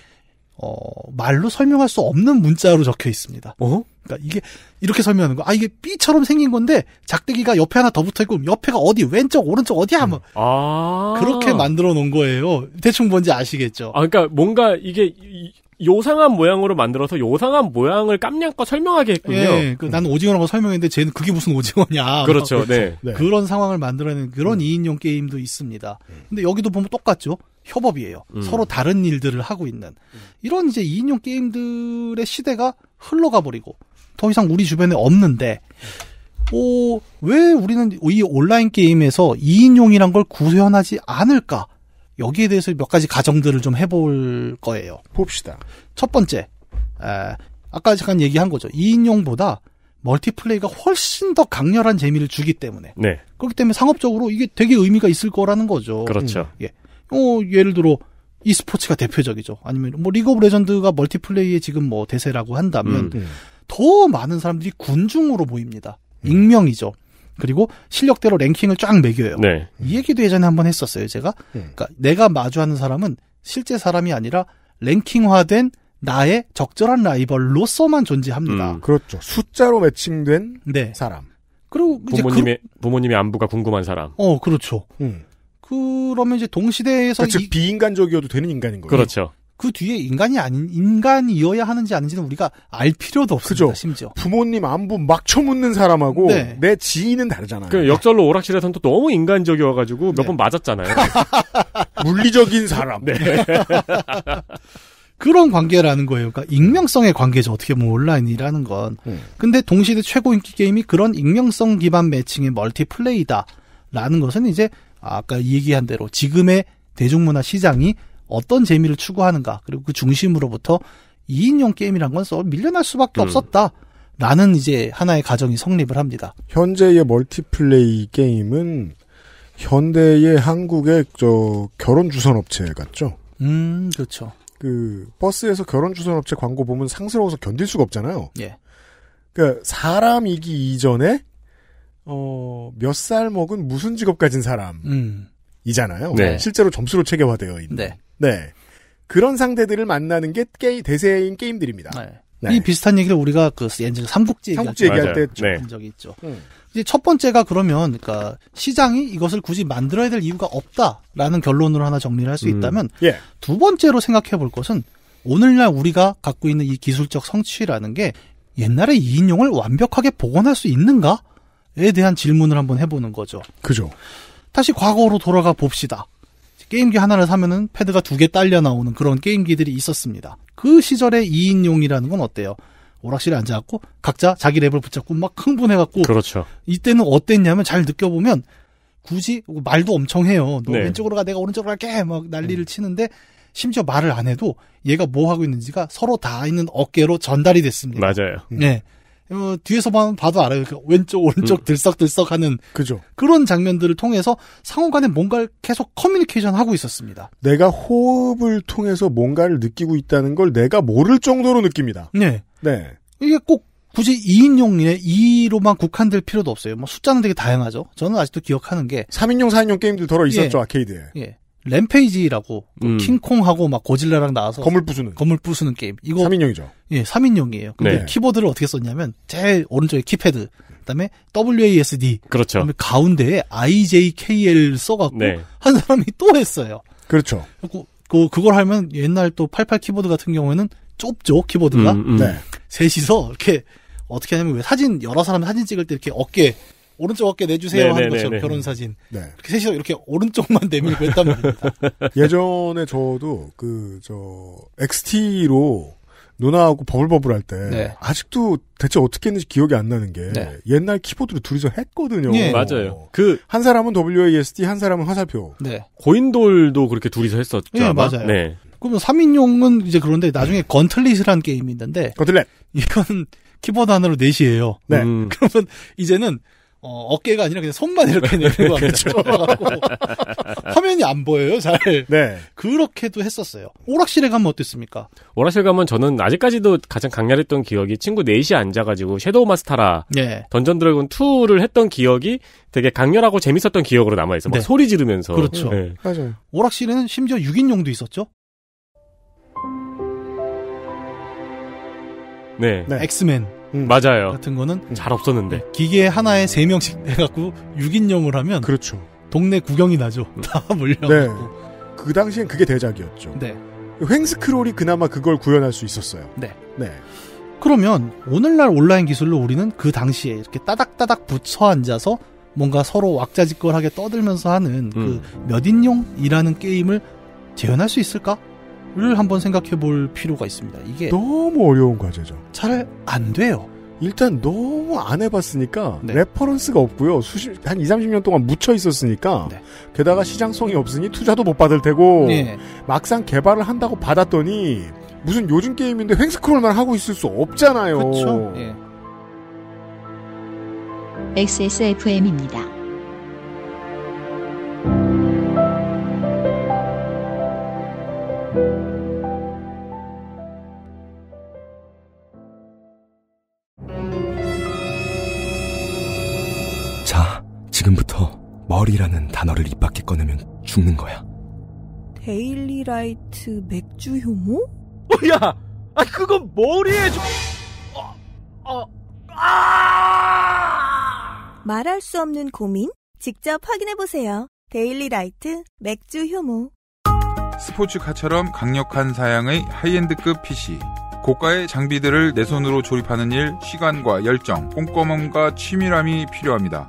어, 말로 설명할 수 없는 문자로 적혀 있습니다. 어? 그러니까 이게 이렇게 설명하는 거. 아 이게 B처럼 생긴 건데 작대기가 옆에 하나 더 붙어 있고 옆에가 어디 왼쪽 오른쪽 어디야 뭐. 음. 아. 그렇게 만들어 놓은 거예요. 대충 뭔지 아시겠죠. 아 그러니까 뭔가 이게 이, 요상한 모양으로 만들어서 요상한 모양을 깜냥껏 설명하게 했군요. 예, 그, 난 오징어라고 설명했는데 쟤는 그게 무슨 오징어냐. 그렇죠, 네. 그렇죠. 네. 그런 상황을 만들어내는 그런 음. 2인용 게임도 있습니다. 음. 근데 여기도 보면 똑같죠. 협업이에요. 음. 서로 다른 일들을 하고 있는 이런 이제 2인용 게임들의 시대가 흘러가 버리고 더 이상 우리 주변에 없는데 오, 왜 우리는 이 온라인 게임에서 2인용이란 걸 구현하지 않을까? 여기에 대해서 몇 가지 가정들을 좀 해볼 거예요. 봅시다. 첫 번째, 에, 아까 잠깐 얘기한 거죠. 2인용보다 멀티플레이가 훨씬 더 강렬한 재미를 주기 때문에. 네. 그렇기 때문에 상업적으로 이게 되게 의미가 있을 거라는 거죠. 그렇죠. 음, 예. 어, 예를 들어, e스포츠가 대표적이죠. 아니면 뭐 리그 오브 레전드가 멀티플레이의 지금 뭐 대세라고 한다면 음, 음. 더 많은 사람들이 군중으로 보입니다 음. 익명이죠. 그리고 실력대로 랭킹을 쫙 매겨요. 네. 이 얘기도 예전에 한번 했었어요, 제가. 예. 그러니까 내가 마주하는 사람은 실제 사람이 아니라 랭킹화된 나의 적절한 라이벌로서만 존재합니다. 음, 그렇죠. 숫자로 매칭된 네. 사람. 그리고 그 부모님의 그, 부모님의 안부가 궁금한 사람. 어, 그렇죠. 음. 그러면 이제 동시대에서 그러니까 이, 즉 비인간적이어도 되는 인간인 거예요. 그렇죠. 그 뒤에 인간이 아닌 인간이어야 하는지 아닌지는 우리가 알 필요도 없습니다. 그죠. 심지어 부모님 안부 막 쳐묻는 사람하고 네. 내 지인은 다르잖아요. 그 역절로 오락실에선또 너무 인간적이어가지고 몇번 네. 맞았잖아요. 물리적인 사람. 네. 그런 관계라는 거예요. 그러니까 익명성의 관계죠. 어떻게 보면 온라인이라는 건. 음. 근데 동시대 최고 인기 게임이 그런 익명성 기반 매칭의 멀티플레이다라는 것은 이제 아까 얘기한 대로 지금의 대중문화 시장이 어떤 재미를 추구하는가 그리고 그 중심으로부터 2인용 게임이란 건써 밀려날 수밖에 음. 없었다. 라는 이제 하나의 가정이 성립을 합니다. 현재의 멀티플레이 게임은 현대의 한국의 저 결혼 주선 업체 같죠. 음, 그렇죠. 그 버스에서 결혼 주선 업체 광고 보면 상스러워서 견딜 수가 없잖아요. 예. 그러니까 사람이기 이전에 어, 몇 살 먹은 무슨 직업 가진 사람. 음. 이잖아요. 네. 실제로 점수로 체계화되어 있는. 네. 네. 그런 상대들을 만나는 게 게이, 대세인 게임들입니다. 네. 네. 이 비슷한 얘기를 우리가 그 예전 삼국지, 삼국지 얘기할 때 네. 한 적이 있죠. 음. 이제 첫 번째가 그러면 그러니까 시장이 이것을 굳이 만들어야 될 이유가 없다라는 결론으로 하나 정리를 할수 음. 있다면 예. 두 번째로 생각해 볼 것은 오늘날 우리가 갖고 있는 이 기술적 성취라는 게 옛날에 이 인용을 완벽하게 복원할 수 있는가에 대한 질문을 한번 해보는 거죠. 그죠. 다시 과거로 돌아가 봅시다. 게임기 하나를 사면은 패드가 두 개 딸려 나오는 그런 게임기들이 있었습니다. 그 시절의 2인용이라는 건 어때요? 오락실에 앉아갖고 각자 자기 랩을 붙잡고 막 흥분해갖고 그렇죠. 이때는 어땠냐면 잘 느껴보면 굳이 말도 엄청 해요. 너 네. 왼쪽으로 가 내가 오른쪽으로 갈게 막 난리를 음. 치는데 심지어 말을 안 해도 얘가 뭐 하고 있는지가 서로 다 있는 어깨로 전달이 됐습니다. 맞아요. 네. 어, 뒤에서 봐도 알아요. 그 왼쪽 오른쪽 음. 들썩들썩하는 그죠. 그런 장면들을 통해서 상호간에 뭔가를 계속 커뮤니케이션 하고 있었습니다. 내가 호흡을 통해서 뭔가를 느끼고 있다는 걸 내가 모를 정도로 느낍니다. 네, 네. 이게 꼭 굳이 2인용의 2로만 국한될 필요도 없어요. 뭐 숫자는 되게 다양하죠. 저는 아직도 기억하는 게 3인용, 4인용 게임들 더러 있었죠 예. 아케이드에. 예. 램페이지라고 음. 킹콩하고 막 고질라랑 나와서 건물 부수는 건물 부수는 게임. 이거 3인용이죠. 예, 3인용이에요. 근데 네. 키보드를 어떻게 썼냐면 제일 오른쪽에 키패드, 그다음에 WASD. 그렇죠. 그다음에 가운데에 IJKL 써 갖고 네. 한 사람이 또 했어요. 그렇죠. 그 그걸 하면 옛날 또 88 키보드 같은 경우에는 좁죠, 키보드가. 음, 음. 네. 셋이서 이렇게 어떻게 하냐면 왜 사진 여러 사람 사진 찍을 때 이렇게 어깨 오른쪽 어깨 내주세요 네네네네. 하는 네, 네, 네, 것처럼 결혼 사진. 네. 이렇게 셋이서 이렇게 오른쪽만 내밀고 했단 말입니다. 예전에 저도 그 저 XT로 누나하고 버블버블 할때 네. 아직도 대체 어떻게 했는지 기억이 안 나는 게 네. 옛날 키보드로 둘이서 했거든요. 네. 맞아요. 어. 그한 사람은 WASD, 한 사람은 화살표. 네. 고인돌도 그렇게 둘이서 했었죠. 네, 아마? 맞아요. 네. 그럼 3인용은 이제 그런데 나중에 건틀릿이라는 게임이 있는데 건틀렛 이건 키보드 하나로 넷이에요. 네. 음. 그러면 이제는 어, 어깨가 아니라 그냥 손만 이렇게 네, 내밀고 그렇죠. 화면이 안 보여요, 잘. 네. 그렇게도 했었어요. 오락실에 가면 어땠습니까? 오락실 가면 저는 아직까지도 가장 강렬했던 기억이 친구 넷이 앉아가지고 섀도우 마스터라 네. 던전 드래곤 2를 했던 기억이 되게 강렬하고 재밌었던 기억으로 남아있어. 막 네. 소리 지르면서. 그렇죠. 네. 맞아요. 오락실에는 심지어 6인용도 있었죠? 네. 네. 엑스맨. 음, 맞아요. 같은 거는 음, 잘 없었는데 음, 기계 하나에 세 명씩 해갖고 6인용을 하면 그렇죠. 동네 구경이 나죠. 음. 다 몰려갖고. 네. 그 당시엔 그게 대작이었죠. 네. 횡스크롤이 그나마 그걸 구현할 수 있었어요. 네. 네. 그러면 오늘날 온라인 기술로 우리는 그 당시에 이렇게 따닥따닥 붙어 앉아서 뭔가 서로 왁자지껄하게 떠들면서 하는 그 음. 그몇 인용이라는 게임을 재현할 수 있을까? 를 한번 생각해 볼 필요가 있습니다. 이게 너무 어려운 과제죠. 잘 안 돼요. 일단 너무 안 해봤으니까 네. 레퍼런스가 없고요. 수십 한 2, 30년 동안 묻혀 있었으니까 네. 게다가 시장성이 없으니 투자도 못 받을 테고 네. 막상 개발을 한다고 받았더니 무슨 요즘 게임인데 횡스크롤만 하고 있을 수 없잖아요. 그렇죠. 예. XSFM입니다. 지금부터 머리라는 단어를 입 밖에 꺼내면 죽는 거야. 데일리라이트 맥주 효모? 야, 아 그건 머리에 좀... 어, 어, 아! 말할 수 없는 고민? 직접 확인해 보세요. 데일리라이트 맥주 효모. 스포츠카처럼 강력한 사양의 하이엔드급 PC. 고가의 장비들을 내 손으로 조립하는 일, 시간과 열정, 꼼꼼함과 치밀함이 필요합니다.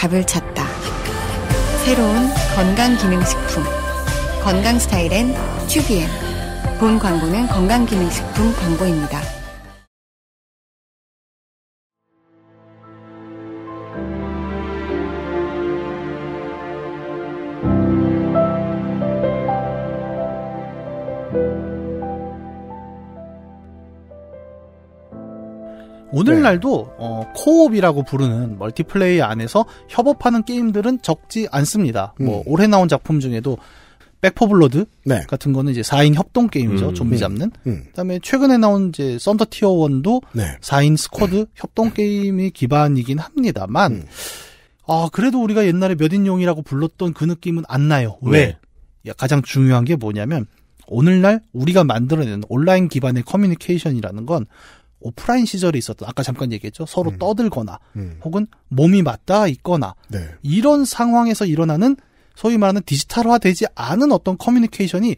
답을 찾다. 새로운 건강기능식품. 건강스타일엔 튜비엔. 본 광고는 건강기능식품 광고입니다. 오늘날도 네. 어, 코옵이라고 부르는 멀티플레이 안에서 협업하는 게임들은 적지 않습니다. 뭐, 음. 뭐 올해 나온 작품 중에도 백퍼블러드 네. 같은 거는 이제 4인 협동 게임이죠. 음. 좀비 음, 잡는. 음. 그다음에 최근에 나온 이제 썬더 티어 원도 네. 4인 스쿼드 음. 협동 음. 게임이 기반이긴 합니다만 아, 그래도 우리가 옛날에 몇인용이라고 불렀던 그 느낌은 안 나요. 왜? 네. 가장 중요한 게 뭐냐면 오늘날 우리가 만들어낸 온라인 기반의 커뮤니케이션이라는 건 오프라인 시절에 있었던 아까 잠깐 얘기했죠 서로 음. 떠들거나 음. 혹은 몸이 맞닿아 있거나 네. 이런 상황에서 일어나는 소위 말하는 디지털화되지 않은 어떤 커뮤니케이션이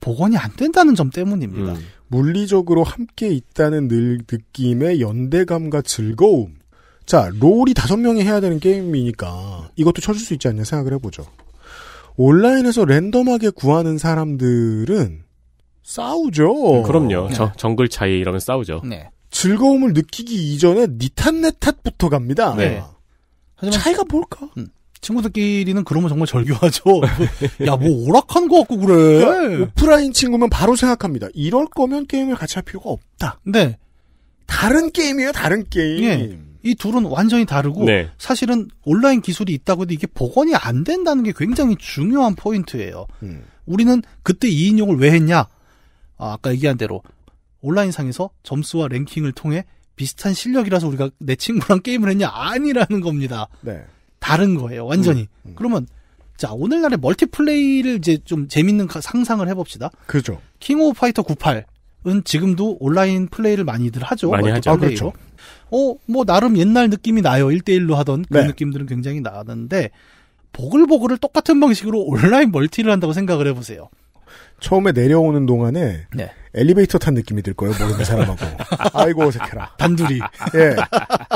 복원이 안 된다는 점 때문입니다. 음. 물리적으로 함께 있다는 늘 느낌의 연대감과 즐거움. 자, 롤이 다섯 명이 해야 되는 게임이니까 이것도 쳐줄 수 있지 않냐 생각을 해보죠. 온라인에서 랜덤하게 구하는 사람들은 싸우죠. 그럼요. 네. 저, 정글 차이 이러면 싸우죠. 네. 즐거움을 느끼기 이전에 니탓내 탓부터 갑니다. 네. 네. 하지만 차이가 뭘까? 음. 친구들끼리는 그러면 정말 절규하죠. 야, 뭐 오락한 거 같고 그래. 그러니까 오프라인 친구면 바로 생각합니다. 이럴 거면 게임을 같이 할 필요가 없다. 네. 다른 게임이에요, 다른 게임. 네. 이 둘은 완전히 다르고 네. 사실은 온라인 기술이 있다고 해도 이게 복원이 안 된다는 게 굉장히 중요한 포인트예요. 음. 우리는 그때 이 인용을 왜 했냐? 아, 아까 얘기한 대로 온라인상에서 점수와 랭킹을 통해 비슷한 실력이라서 우리가 내 친구랑 게임을 했냐 아니라는 겁니다. 네. 다른 거예요, 완전히. 음, 음. 그러면 자 오늘날의 멀티플레이를 이제 좀 재밌는 상상을 해봅시다. 그죠. 킹 오브 파이터 98은 지금도 온라인 플레이를 많이들 하죠. 많이 하죠. 아, 그렇죠. 어, 뭐 나름 옛날 느낌이 나요. 1대1로 하던 그 네. 느낌들은 굉장히 나는데 보글보글을 똑같은 방식으로 온라인 멀티를 한다고 생각을 해보세요. 처음에 내려오는 동안에 네. 엘리베이터 탄 느낌이 들 거예요 모르는 사람하고 아이고 어색해라 단둘이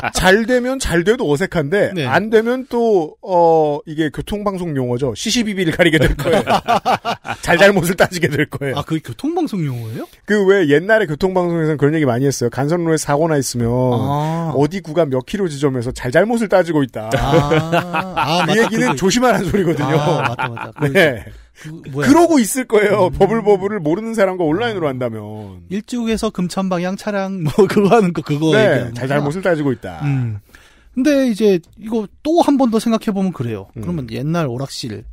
예잘 되면 잘 돼도 어색한데 네. 안 되면 또 어 이게 교통방송 용어죠 시시비비를 가리게 될 거예요 잘잘못을 따지게 될 거예요 아 그게 교통방송 용어예요? 그 왜 옛날에 교통방송에서는 그런 얘기 많이 했어요 간선로에 사고나 있으면 아. 어디 구간 몇 킬로 지점에서 잘잘못을 따지고 있다 아, 아, 그 맞다, 얘기는 조심하라는 소리거든요 아, 맞다 맞다 네. 그, 그러고 있을 거예요. 음. 버블버블을 모르는 사람과 온라인으로 아. 한다면. 일주에서 금천방향 차량 뭐 그거 하는 거 그거. 네. 잘잘못을 따지고 있다. 음. 근데 이제 이거 또 한 번 더 생각해 보면 그래요. 음. 그러면 옛날 오락실에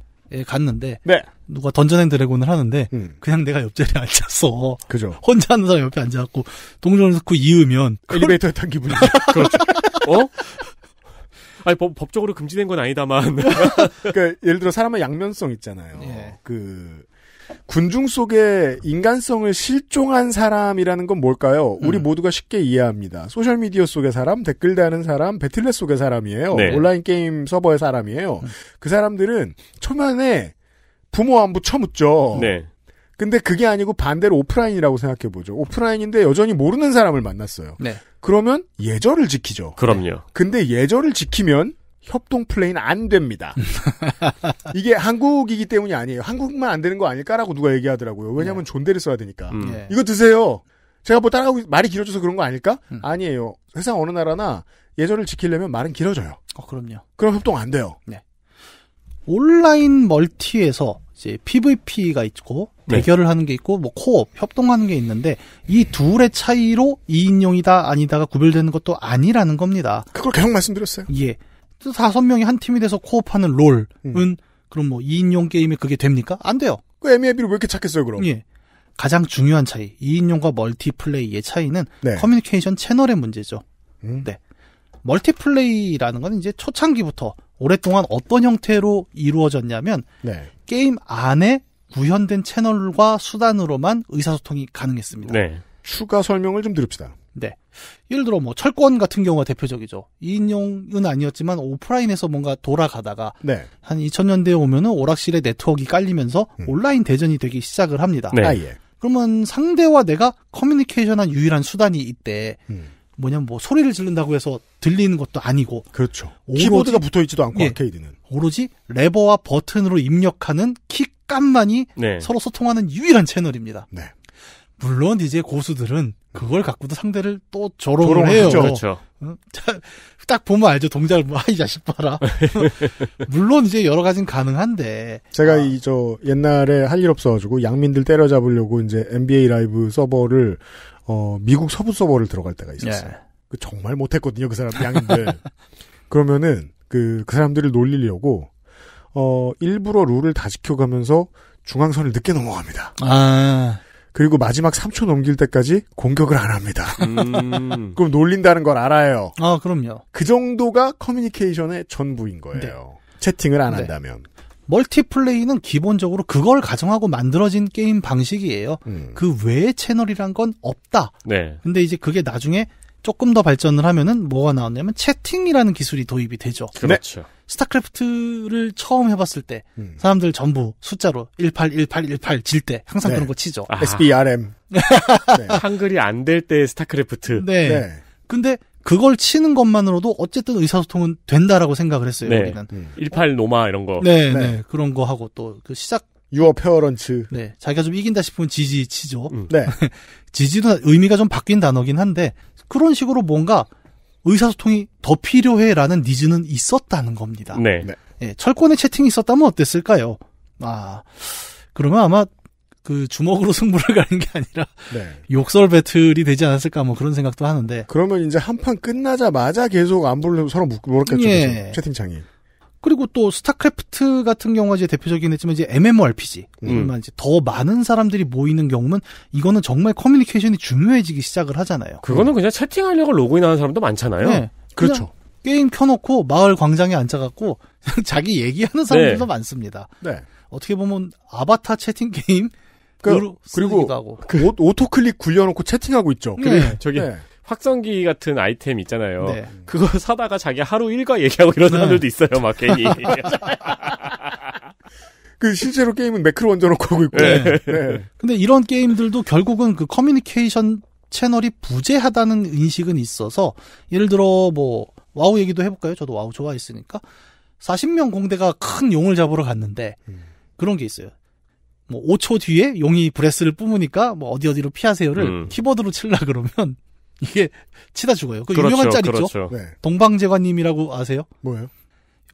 갔는데 네. 누가 던전앤 드래곤을 하는데 음. 그냥 내가 옆자리에 앉았어. 그죠. 혼자 하는 사람 옆에 앉아갖고 동전을 넣고 그 이으면 엘리베이터에 탄 기분이죠. 그렇죠. 어? 아니 법, 법적으로 금지된 건 아니다만. 그러니까 예를 들어 사람의 양면성 있잖아요. 예. 그 군중 속에 인간성을 실종한 사람이라는 건 뭘까요? 우리 음. 모두가 쉽게 이해합니다. 소셜 미디어 속의 사람, 댓글 다는 사람, 배틀넷 속의 사람이에요. 네. 온라인 게임 서버의 사람이에요. 음. 그 사람들은 초면에 부모 안부 쳐묻죠. 네. 근데 그게 아니고 반대로 오프라인이라고 생각해 보죠. 오프라인인데 여전히 모르는 사람을 만났어요. 네. 그러면 예절을 지키죠. 그럼요. 네. 근데 예절을 지키면 협동 플레이는 안 됩니다. 이게 한국이기 때문이 아니에요. 한국만 안 되는 거 아닐까라고 누가 얘기하더라고요. 왜냐하면 네. 존대를 써야 되니까. 음. 네. 이거 드세요. 제가 뭐 따라하고 말이 길어져서 그런 거 아닐까? 음. 아니에요. 세상 어느 나라나 예절을 지키려면 말은 길어져요. 어, 그럼요. 그럼 협동 안 돼요. 네. 온라인 멀티에서 이제 PVP가 있고 네. 대결을 네. 하는 게 있고 뭐 코업 협동하는 게 있는데 이 둘의 차이로 2인용이다 아니다가 구별되는 것도 아니라는 겁니다. 그걸 계속 말씀드렸어요. 예. 다섯 명이 한 팀이 돼서 코업하는 롤은 음. 그럼 뭐 2인용 게임이 그게 됩니까? 안 돼요. 그 MLB를 왜 이렇게 찾겠어요, 그럼? 예. 가장 중요한 차이, 2인용과 멀티플레이의 차이는 네. 커뮤니케이션 채널의 문제죠. 음. 네. 멀티플레이라는 건 이제 초창기부터 오랫동안 어떤 형태로 이루어졌냐면 네. 게임 안에 구현된 채널과 수단으로만 의사소통이 가능했습니다. 네. 추가 설명을 좀 드립시다. 네. 예를 들어 뭐 철권 같은 경우가 대표적이죠. 인용은 아니었지만 오프라인에서 뭔가 돌아가다가 네. 한 2000년대에 오면은 오락실의 네트워크가 깔리면서 음. 온라인 대전이 되기 시작을 합니다. 네. 아, 예. 그러면 상대와 내가 커뮤니케이션한 유일한 수단이 이때 음. 뭐냐면 뭐 소리를 지른다고 해서 들리는 것도 아니고 그렇죠. 오로지, 키보드가 붙어 있지도 않고 예, 아케이드는 오로지 레버와 버튼으로 입력하는 키값만이 네. 서로 소통하는 유일한 채널입니다. 네. 물론 이제 고수들은 그걸 갖고도 상대를 또 조롱을 해요. 그렇죠. 어? 딱 보면 알죠. 동작을 뭐, 아이 자식 봐라. 물론 이제 여러 가지는 가능한데. 제가 아. 이저 옛날에 할 일 없어가지고 양민들 때려잡으려고 이제 NBA 라이브 서버를 어, 미국 서부 서버를 들어갈 때가 있었어요. 예. 그 정말 못했거든요, 그 사람 양인들. 그러면은 그, 그 사람들을 놀리려고 어, 일부러 룰을 다 지켜가면서 중앙선을 늦게 넘어갑니다. 아. 그리고 마지막 3초 넘길 때까지 공격을 안 합니다. 음. 그럼 놀린다는 걸 알아요. 아, 그럼요. 그 정도가 커뮤니케이션의 전부인 거예요. 네. 채팅을 안 네. 한다면. 멀티플레이는 기본적으로 그걸 가정하고 만들어진 게임 방식이에요. 음. 그 외의 채널이란 건 없다. 네. 근데 이제 그게 나중에 조금 더 발전을 하면은 뭐가 나왔냐면 채팅이라는 기술이 도입이 되죠. 그렇죠. 네. 스타크래프트를 처음 해봤을 때 음. 사람들 전부 숫자로 181818 질 때 항상 네. 그런 거 치죠. 아. SBRM. 네. 한글이 안 될 때 스타크래프트. 네. 네. 근데 그걸 치는 것만으로도 어쨌든 의사소통은 된다라고 생각을 했어요. 네. 우리는. 18 음. 노마 이런 거. 네, 네. 네. 그런 거 하고 또 그 시작 유어 페어런츠. 네. 자기가 좀 이긴다 싶으면 지지 치죠. 음. 네. 지지도 의미가 좀 바뀐 단어긴 한데 그런 식으로 뭔가 의사소통이 더 필요해라는 니즈는 있었다는 겁니다. 네. 네. 예, 철권의 채팅이 있었다면 어땠을까요? 아. 그러면 아마 그 주먹으로 승부를 가는 게 아니라 네. 욕설 배틀이 되지 않았을까 뭐 그런 생각도 하는데 그러면 이제 한 판 끝나자마자 계속 안부를 서로 물었겠죠 예. 채팅창이 그리고 또 스타크래프트 같은 경우가 이제 대표적이긴 했지만 이제 MMORPG 음. 이제 더 많은 사람들이 모이는 경우는 이거는 정말 커뮤니케이션이 중요해지기 시작을 하잖아요. 그거는 그냥 채팅하려고 로그인하는 사람도 많잖아요. 네. 그렇죠. 게임 켜놓고 마을 광장에 앉아갖고 자기 얘기하는 사람들도 네. 많습니다. 네. 어떻게 보면 아바타 채팅 게임 그 그리고 하고. 그, 네. 오, 토클릭 굴려놓고 채팅하고 있죠. 네. 네. 저기 네. 확성기 같은 아이템 있잖아요. 네. 그거 사다가 자기 하루 일과 얘기하고 이런 네. 사람들도 있어요, 막 괜히. 그 실제로 게임은 매크로 얹어놓고 하고 있고. 네. 네. 네. 근데 이런 게임들도 결국은 그 커뮤니케이션 채널이 부재하다는 인식은 있어서 예를 들어 뭐 와우 얘기도 해볼까요? 저도 와우 좋아했으니까 40명 공대가 큰 용을 잡으러 갔는데 음. 그런 게 있어요. 뭐 5초 뒤에 용이 브레스를 뿜으니까 뭐 어디 어디로 피하세요를 음. 키보드로 칠라 그러면 이게 치다 죽어요. 그 그렇죠, 유명한 짤 그렇죠. 있죠. 네. 동방제관님이라고 아세요? 뭐예요?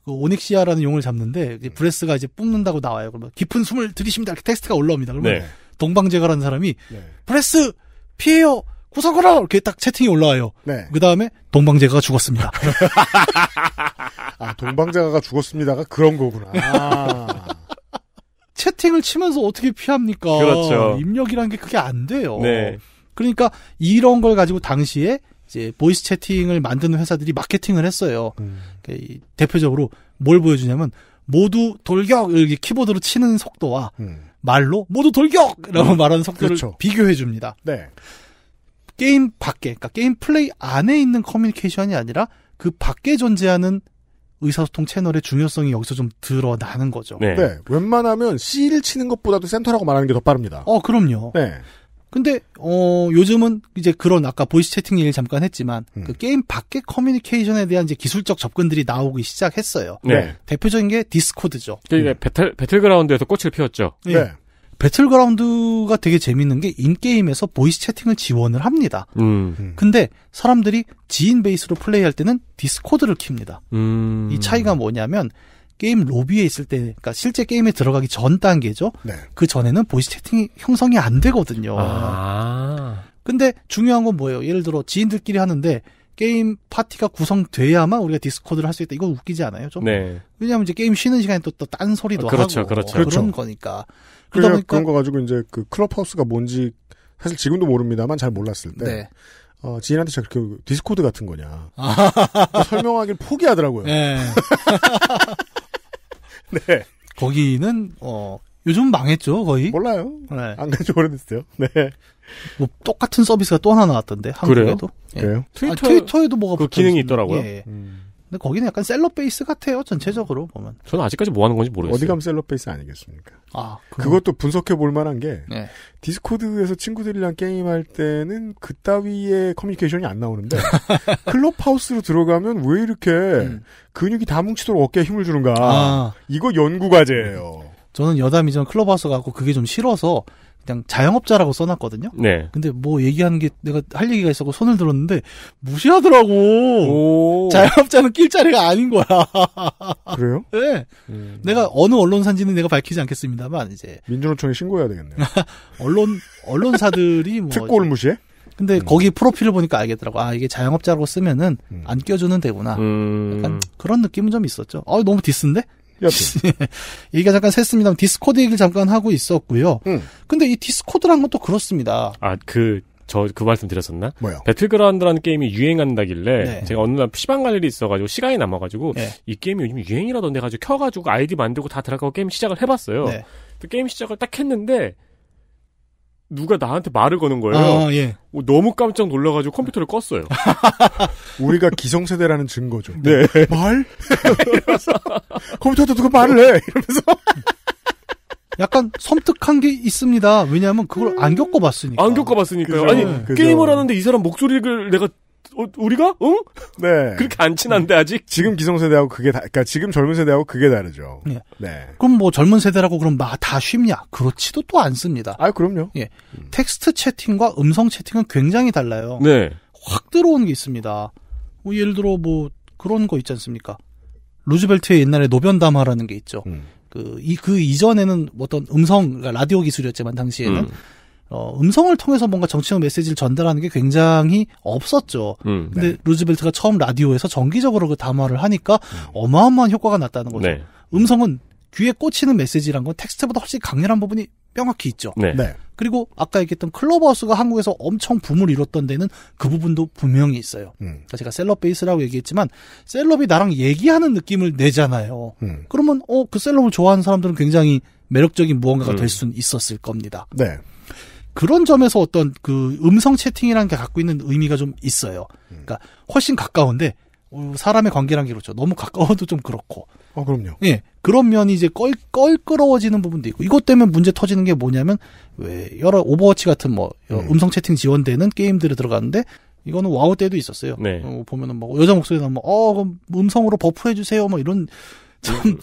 그 오닉시아라는 용을 잡는데 이제 음. 브레스가 이제 뿜는다고 나와요. 그러면 깊은 숨을 들이십니다. 이렇게 텍스트가 올라옵니다. 그러면 네. 동방제관이라는 사람이 네. 브레스 피해요. 구석으로 이렇게 딱 채팅이 올라와요. 네. 그 다음에 동방제가가 죽었습니다. 아 동방제가가 죽었습니다가 그런 거구나. 아. 채팅을 치면서 어떻게 피합니까? 그렇죠. 입력이란 게 그게 안 돼요. 네. 그러니까 이런 걸 가지고 당시에 이제 보이스 채팅을 만드는 회사들이 마케팅을 했어요. 음. 그러니까 대표적으로 뭘 보여주냐면 모두 돌격 이렇게 키보드로 치는 속도와 음. 말로 모두 돌격이라고 음. 말하는 속도를 그렇죠. 비교해 줍니다. 네. 게임 밖에, 그러니까 게임 플레이 안에 있는 커뮤니케이션이 아니라 그 밖에 존재하는 의사소통 채널의 중요성이 여기서 좀 드러나는 거죠. 네. 네. 웬만하면 C를 치는 것보다도 센터라고 말하는 게 더 빠릅니다. 어, 그럼요. 네. 근데 어 요즘은 이제 그런 아까 보이스 채팅 얘기를 잠깐 했지만 음. 그 게임 밖의 커뮤니케이션에 대한 이제 기술적 접근들이 나오기 시작했어요. 네. 네. 대표적인 게 디스코드죠. 그러 그러니까 음. 네. 배틀 배틀그라운드에서 꽃을 피웠죠. 예. 네. 네. 배틀그라운드가 되게 재밌는 게 인게임에서 보이스 채팅을 지원을 합니다. 음. 음. 근데 사람들이 지인 베이스로 플레이할 때는 디스코드를 킵니다. 음. 이 차이가 뭐냐면 게임 로비에 있을 때, 그러니까 실제 게임에 들어가기 전 단계죠. 네. 그 전에는 보이스 채팅이 형성이 안 되거든요. 아. 근데 중요한 건 뭐예요? 예를 들어 지인들끼리 하는데 게임 파티가 구성돼야만 우리가 디스코드를 할 수 있다. 이거 웃기지 않아요? 좀. 네. 왜냐하면 이제 게임 쉬는 시간에 또또딴 소리도 아, 그렇죠, 하고 그렇죠. 그런 그렇죠. 거니까. 그러다 그러니까 보니까 그런 거 가지고 이제 그 클럽하우스가 뭔지 사실 지금도 모릅니다만 잘 몰랐을 때 네. 어, 지인한테 제가 그 디스코드 같은 거냐 아. 설명하길 포기하더라고요. 네. 네. 거기는 어 요즘 망했죠 거의. 몰라요. 네. 안 간지 오래됐어요. 네. 뭐 똑같은 서비스가 또 하나 나왔던데 한국에도. 그래요? 예. 그래요? 트위터, 아, 트위터에도 뭐가 그 기능이 있더라고요. 예. 음. 근데 거기는 약간 셀럽 베이스 같아요 전체적으로 보면. 저는 아직까지 뭐 하는 건지 모르겠어요. 어디 가면 셀럽 베이스 아니겠습니까? 아 그럼... 그것도 분석해 볼 만한 게 네. 디스코드에서 친구들이랑 게임할 때는 그 따위의 커뮤니케이션이 안 나오는데 클럽하우스로 들어가면 왜 이렇게 음. 근육이 다 뭉치도록 어깨에 힘을 주는가? 아. 이거 연구 과제예요. 저는 여담이지만 클럽하우스 가고 그게 좀 싫어서 그냥 자영업자라고 써놨거든요. 네. 근데 뭐 얘기하는 게 내가 할 얘기가 있었고 손을 들었는데 무시하더라고. 오. 자영업자는 낄 자리가 아닌 거야. 그래요? 네. 음. 내가 어느 언론사인지는 내가 밝히지 않겠습니다만 이제 민주노총에 신고해야 되겠네요. 언론 언론사들이 뭐 특고를 무시해? 근데 음. 거기 프로필을 보니까 알겠더라고. 아 이게 자영업자라고 쓰면은 음. 안 껴주는 데구나. 약간 음. 그런 느낌은 좀 있었죠. 아 너무 디스인데? 옆에. 예. 얘기가 잠깐 샜습니다만 디스코드 얘기를 잠깐 하고 있었고요. 음. 근데 이 디스코드란 건또 그렇습니다. 아, 그, 저 그 말씀 드렸었나? 뭐요? 배틀그라운드라는 게임이 유행한다길래 네. 제가 어느 날 피방 갈 일이 있어가지고 시간이 남아가지고 네. 이 게임이 요즘 유행이라던데 가지고 켜가지고 아이디 만들고 다 들어가고 게임 시작을 해봤어요. 네. 게임 시작을 딱 했는데 누가 나한테 말을 거는 거예요. 아, 예. 너무 깜짝 놀라가지고 컴퓨터를 껐어요. 우리가 기성세대라는 증거죠. 네. 말? 컴퓨터한테 누가 말을 해? 이러면서 약간 섬뜩한 게 있습니다. 왜냐하면 그걸 안 겪어봤으니까. 안 겪어봤으니까요. 그죠, 아니 그죠. 게임을 하는데 이 사람 목소리를 내가 어, 우리가? 응? 네. 그렇게 안 친한데 아직? 지금 기성세대하고 그게 다, 그러니까 지금 젊은 세대하고 그게 다르죠. 예. 네. 그럼 뭐 젊은 세대라고 그럼 막다 쉽냐? 그렇지도 또 않습니다. 아, 그럼요. 예. 음. 텍스트 채팅과 음성 채팅은 굉장히 달라요. 네. 확들어온게 있습니다. 뭐 예를 들어 뭐 그런 거 있지 않습니까? 루즈벨트의 옛날에 노변담화라는 게 있죠. 음. 그, 이, 그 이전에는 어떤 음성, 그러니까 라디오 기술이었지만, 당시에는. 음. 어, 음성을 통해서 뭔가 정치적 메시지를 전달하는 게 굉장히 없었죠. 음, 근데 네. 루즈벨트가 처음 라디오에서 정기적으로 그 담화를 하니까 음. 어마어마한 효과가 났다는 거죠. 네. 음성은 귀에 꽂히는 메시지란 건 텍스트보다 훨씬 강렬한 부분이 명확히 있죠. 네. 네. 그리고 아까 얘기했던 클로버스가 한국에서 엄청 붐을 이뤘던 데는 그 부분도 분명히 있어요. 음. 그러니까 제가 셀럽 베이스라고 얘기했지만 셀럽이 나랑 얘기하는 느낌을 내잖아요. 음. 그러면 어그 셀럽을 좋아하는 사람들은 굉장히 매력적인 무언가가 음. 될 수는 있었을 겁니다. 네. 그런 점에서 어떤 그 음성 채팅이라는 게 갖고 있는 의미가 좀 있어요. 음. 그러니까 훨씬 가까운데 어, 사람의 관계란 게 그렇죠. 너무 가까워도 좀 그렇고. 어, 그럼요. 예. 그런 면이 이제 껄, 껄끄러워지는 부분도 있고, 이것 때문에 문제 터지는 게 뭐냐면, 왜, 여러 오버워치 같은 뭐, 음. 성 채팅 지원되는 게임들에 들어갔는데, 이거는 와우 때도 있었어요. 네. 어, 보면은 뭐, 여자 목소리 나면, 뭐, 어, 음성으로 버프해주세요. 뭐 이런, 참, 음.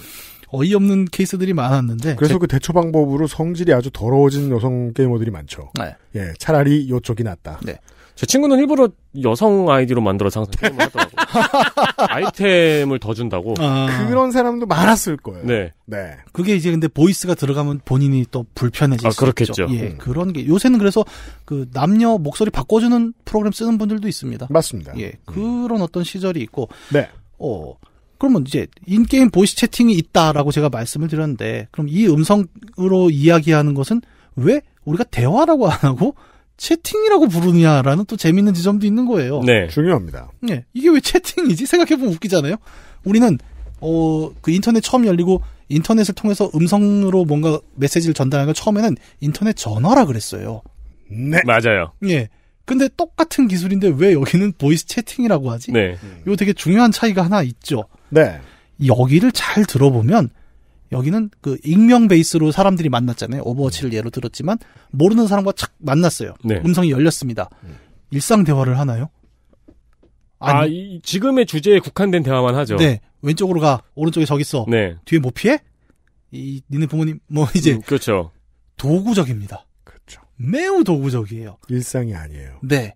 어이없는 케이스들이 많았는데 그래서 제... 그 대처 방법으로 성질이 아주 더러워진 여성 게이머들이 많죠. 네. 예, 차라리 요쪽이 낫다. 네. 제 친구는 일부러 여성 아이디로 만들어서 항상 게임을 하더라고. 아이템을 더 준다고. 아... 그런 사람도 많았을 거예요. 네. 네. 그게 이제 근데 보이스가 들어가면 본인이 또 불편해질 아, 수 그렇겠죠. 있죠. 예, 음. 그런 게 요새는 그래서 그 남녀 목소리 바꿔주는 프로그램 쓰는 분들도 있습니다. 맞습니다. 예, 그런 음. 어떤 시절이 있고. 네. 어. 그러면 이제 인게임 보이스 채팅이 있다라고 제가 말씀을 드렸는데 그럼 이 음성으로 이야기하는 것은 왜 우리가 대화라고 안 하고 채팅이라고 부르느냐라는 또 재밌는 지점도 있는 거예요. 네. 중요합니다. 네. 이게 왜 채팅이지? 생각해보면 웃기잖아요? 우리는, 어, 그 인터넷 처음 열리고 인터넷을 통해서 음성으로 뭔가 메시지를 전달하는 걸 처음에는 인터넷 전화라 그랬어요. 네. 맞아요. 예. 근데 똑같은 기술인데 왜 여기는 보이스 채팅이라고 하지? 네. 이거 되게 중요한 차이가 하나 있죠. 네. 여기를 잘 들어보면 여기는 그 익명 베이스로 사람들이 만났잖아요. 오버워치를 예로 들었지만 모르는 사람과 착 만났어요. 네. 음성이 열렸습니다. 일상 대화를 하나요? 아, 아니, 아, 이, 지금의 주제에 국한된 대화만 하죠. 네. 왼쪽으로 가. 오른쪽에 저기 있어. 네. 뒤에 뭐 피해? 이 니네 부모님 뭐 이제 음, 그렇죠. 도구적입니다. 그렇죠. 매우 도구적이에요. 일상이 아니에요. 네.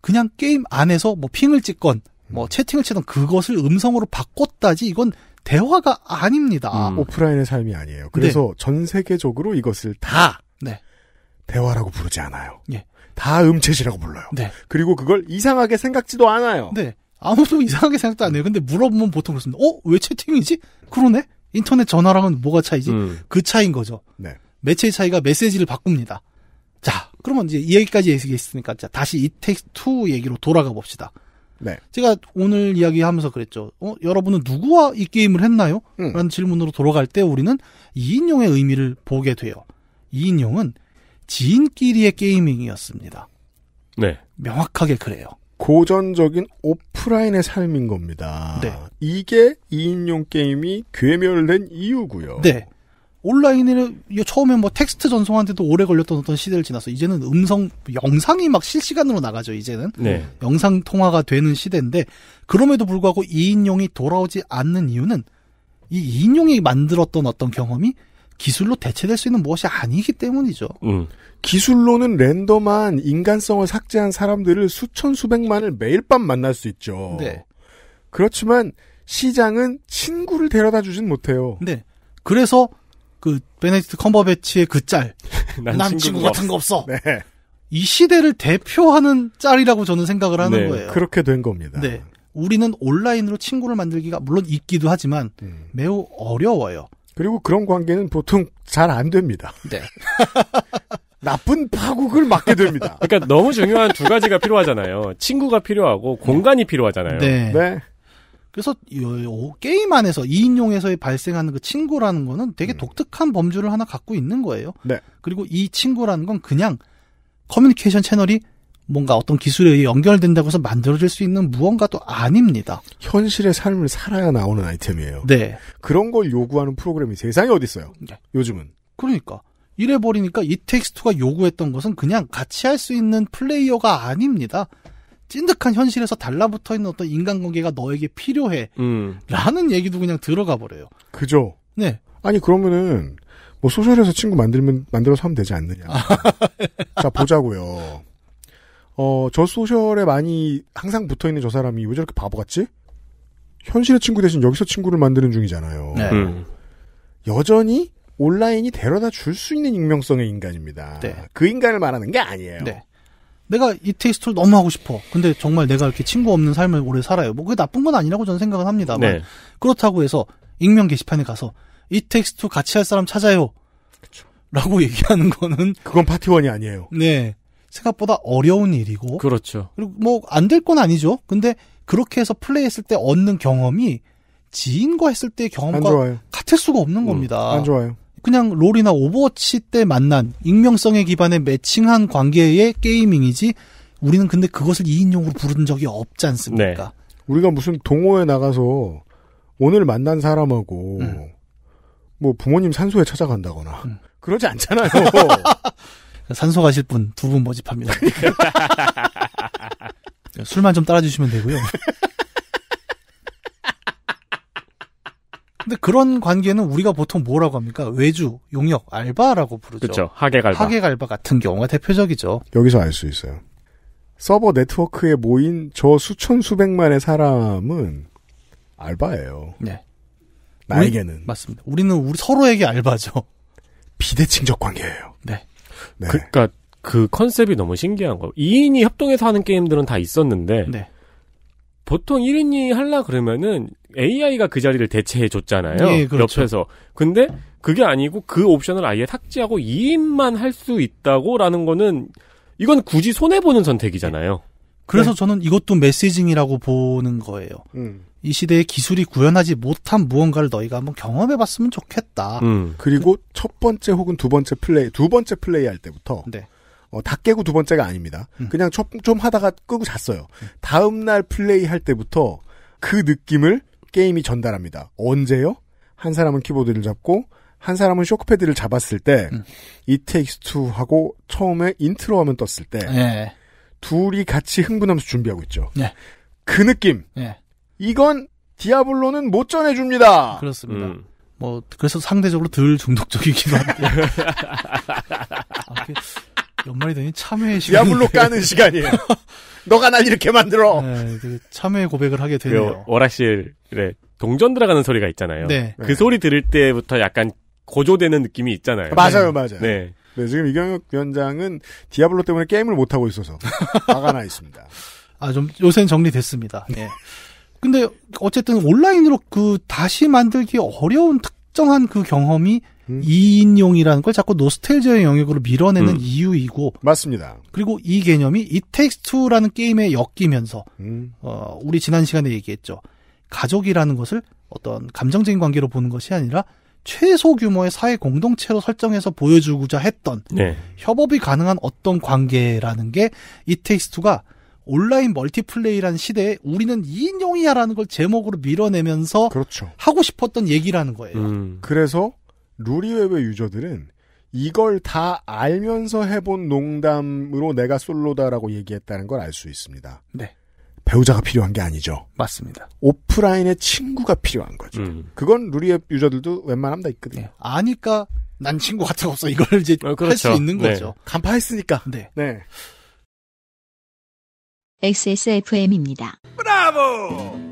그냥 게임 안에서 뭐 핑을 찍건 뭐 채팅을 치던 그것을 음성으로 바꿨다지 이건 대화가 아닙니다. 음. 오프라인의 삶이 아니에요. 그래서 네. 전 세계적으로 이것을 다 아, 네. 대화라고 부르지 않아요. 예. 네. 다 음챗이라고 불러요. 그리고 그걸 이상하게 생각지도 않아요. 네. 아무도 뭐 이상하게 생각도 안 해요. 근데 물어보면 보통 그렇습니다. 어? 왜 채팅이지? 그러네? 인터넷 전화랑은 뭐가 차이지? 음. 그 차이인 거죠. 네. 매체의 차이가 메시지를 바꿉니다. 자, 그러면 이제 이 얘기까지 얘기했으니까 자, 다시 이텍스투 얘기로 돌아가 봅시다. 네. 제가 오늘 이야기하면서 그랬죠. 어, 여러분은 누구와 이 게임을 했나요? 음. 라는 질문으로 돌아갈 때 우리는 2인용의 의미를 보게 돼요. 2인용은 지인끼리의 게이밍이었습니다. 네. 명확하게 그래요. 고전적인 오프라인의 삶인 겁니다. 네. 이게 2인용 게임이 괴멸된 이유고요. 네. 온라인에는 처음에 뭐 텍스트 전송한데도 오래 걸렸던 어떤 시대를 지나서 이제는 음성 영상이 막 실시간으로 나가죠 이제는 네. 영상 통화가 되는 시대인데 그럼에도 불구하고 이인용이 돌아오지 않는 이유는 이 이인용이 만들었던 어떤 경험이 기술로 대체될 수 있는 무엇이 아니기 때문이죠. 음. 기술로는 랜덤한 인간성을 삭제한 사람들을 수천 수백만을 매일 밤 만날 수 있죠. 네. 그렇지만 시장은 친구를 데려다 주진 못해요. 네. 그래서 그 베네딕트 컴버배치의 그 짤. 남 친구 같은 거 없어. 네. 이 시대를 대표하는 짤이라고 저는 생각을 하는 네, 거예요. 그렇게 된 겁니다. 네. 우리는 온라인으로 친구를 만들기가 물론 있기도 하지만 음. 매우 어려워요. 그리고 그런 관계는 보통 잘 안 됩니다. 네. 나쁜 파국을 막게 됩니다. 그러니까 너무 중요한 두 가지가 필요하잖아요. 친구가 필요하고 공간이 필요하잖아요. 네. 네. 그래서 어, 게임 안에서 2인용에서 발생하는 그 친구라는 거는 되게 음. 독특한 범주를 하나 갖고 있는 거예요. 네. 그리고 이 친구라는 건 그냥 커뮤니케이션 채널이 뭔가 어떤 기술에 의해 연결된다고 해서 만들어질 수 있는 무언가도 아닙니다. 현실의 삶을 살아야 나오는 아이템이에요. 네. 그런 걸 요구하는 프로그램이 세상에 어디 있어요? 네. 요즘은. 그러니까 이래 버리니까 이텍스트가 요구했던 것은 그냥 같이 할 수 있는 플레이어가 아닙니다. 찐득한 현실에서 달라붙어 있는 어떤 인간관계가 너에게 필요해. 음. 라는 얘기도 그냥 들어가 버려요. 그죠? 네. 아니, 그러면은, 뭐 소셜에서 친구 만들면, 만들어서 하면 되지 않느냐. 자, 보자고요. 어, 저 소셜에 많이 항상 붙어 있는 저 사람이 왜 저렇게 바보 같지? 현실의 친구 대신 여기서 친구를 만드는 중이잖아요. 네. 음. 여전히 온라인이 데려다 줄 수 있는 익명성의 인간입니다. 네. 그 인간을 말하는 게 아니에요. 네. 내가 이 테이스트를 너무 하고 싶어. 근데 정말 내가 이렇게 친구 없는 삶을 오래 살아요. 뭐 그게 나쁜 건 아니라고 저는 생각은 합니다만 네. 그렇다고 해서 익명 게시판에 가서 이 텍스트 같이 할 사람 찾아요. 그쵸. 라고 얘기하는 거는 그건 파티원이 아니에요. 네. 생각보다 어려운 일이고 그렇죠. 그리고 뭐 안 될 건 아니죠. 근데 그렇게 해서 플레이했을 때 얻는 경험이 지인과 했을 때의 경험과 같을 수가 없는 음, 겁니다. 안 좋아요. 그냥 롤이나 오버워치 때 만난 익명성에 기반의 매칭한 관계의 게이밍이지 우리는 근데 그것을 2인용으로 부른 적이 없지 않습니까? 네. 우리가 무슨 동호회 나가서 오늘 만난 사람하고 음. 뭐 부모님 산소에 찾아간다거나 음. 그러지 않잖아요. 산소 가실 분 두분 분 모집합니다. 술만 좀 따라주시면 되고요. 근데 그런 관계는 우리가 보통 뭐라고 합니까? 외주, 용역, 알바라고 부르죠. 그렇죠. 하객알바. 하객알바 같은 경우가 대표적이죠. 여기서 알 수 있어요. 서버 네트워크에 모인 저 수천 수백만의 사람은 알바예요. 네. 나에게는 우리, 맞습니다. 우리는 우리 서로에게 알바죠. 비대칭적 관계예요. 네. 네. 그러니까 그 컨셉이 너무 신기한 거예요. 2인이 협동해서 하는 게임들은 다 있었는데 네. 보통 1인이 할라 그러면은 AI가 그 자리를 대체해 줬잖아요. 예, 그렇죠. 옆에서. 근데 그게 아니고 그 옵션을 아예 삭제하고 2인만 할 수 있다고라는 거는 이건 굳이 손해 보는 선택이잖아요. 그래서 네. 저는 이것도 메시징이라고 보는 거예요. 음. 이 시대의 기술이 구현하지 못한 무언가를 너희가 한번 경험해 봤으면 좋겠다. 음. 그리고 그, 첫 번째 혹은 두 번째 플레이, 두 번째 플레이 할 때부터 네. 어, 다 깨고 두 번째가 아닙니다. 음. 그냥 좀, 좀 하다가 끄고 잤어요. 음. 다음 날 플레이할 때부터 그 느낌을 게임이 전달합니다. 언제요? 한 사람은 키보드를 잡고 한 사람은 쇼크패드를 잡았을 때 이테이스투 음. 하고 처음에 인트로 화면 떴을 때 예. 둘이 같이 흥분하면서 준비하고 있죠. 예. 그 느낌. 예. 이건 디아블로는 못 전해줍니다. 그렇습니다. 음. 뭐 그래서 상대적으로 덜 중독적이기도 한데. 아, 그 연말이 되니 참회의 시간. 야물로 까는 시간이에요. 너가 난 이렇게 만들어. 네, 참회 고백을 하게 그 되네요. 오락실에 동전 들어가는 소리가 있잖아요. 네. 그 네. 소리 들을 때부터 약간 고조되는 느낌이 있잖아요. 아, 맞아요, 네. 맞아요. 네. 네, 지금 이경혁 위원장은 디아블로 때문에 게임을 못하고 있어서 화가 나 있습니다. 아, 좀, 요새는 정리됐습니다. 네. 근데 어쨌든 온라인으로 그 다시 만들기 어려운 특정한 그 경험이 음? 이인용이라는걸 자꾸 노스텔지아의 영역으로 밀어내는 음. 이유이고 맞습니다. 그리고 이 개념이 이텍스트라는 게임에 엮이면서 음. 어, 우리 지난 시간에 얘기했죠. 가족이라는 것을 어떤 감정적인 관계로 보는 것이 아니라 최소 규모의 사회 공동체로 설정해서 보여주고자 했던 네. 협업이 가능한 어떤 관계라는 게 이텍스트가 온라인 멀티플레이라는 시대에 우리는 이인용이야라는걸 제목으로 밀어내면서 그렇죠. 하고 싶었던 얘기라는 거예요. 음. 그래서 루리웹의 유저들은 이걸 다 알면서 해본 농담으로 내가 솔로다라고 얘기했다는 걸 알 수 있습니다. 네. 배우자가 필요한 게 아니죠. 맞습니다. 오프라인의 친구가 필요한 거죠. 음. 그건 루리앱 유저들도 웬만하면 다 있거든요. 네. 아니까 난 친구 같아 없어. 이걸 이제 어, 그렇죠. 할수 있는 네. 거죠. 간파했으니까. 네. 네. XSFM입니다. 브라보!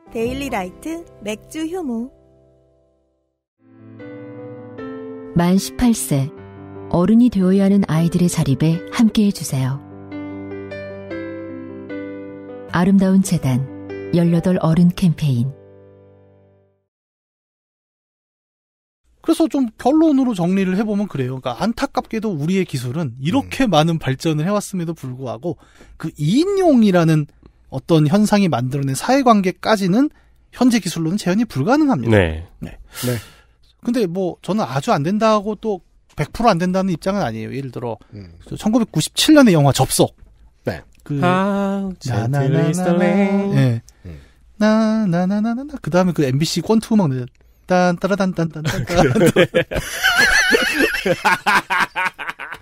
데일리 라이트 맥주 효모 만 18세 어른이 되어야 하는 아이들의 자립에 함께 해주세요. 아름다운 재단 18 어른 캠페인 그래서 좀 결론으로 정리를 해보면 그래요. 그러니까 안타깝게도 우리의 기술은 이렇게 음. 많은 발전을 해왔음에도 불구하고 그 이인용이라는 어떤 현상이 만들어낸 사회관계까지는 현재 기술로는 재현이 불가능합니다. 네. 네. 네. 근데 뭐 저는 아주 안 된다고 또 100%안 된다는 입장은 아니에요. 예를 들어 음. 1997년의 영화 접속. 네. 그 나나나나나. 나나나나나. 네. 음. 그다음에 그 MBC 권투 음악 딴 따라단단단 딴.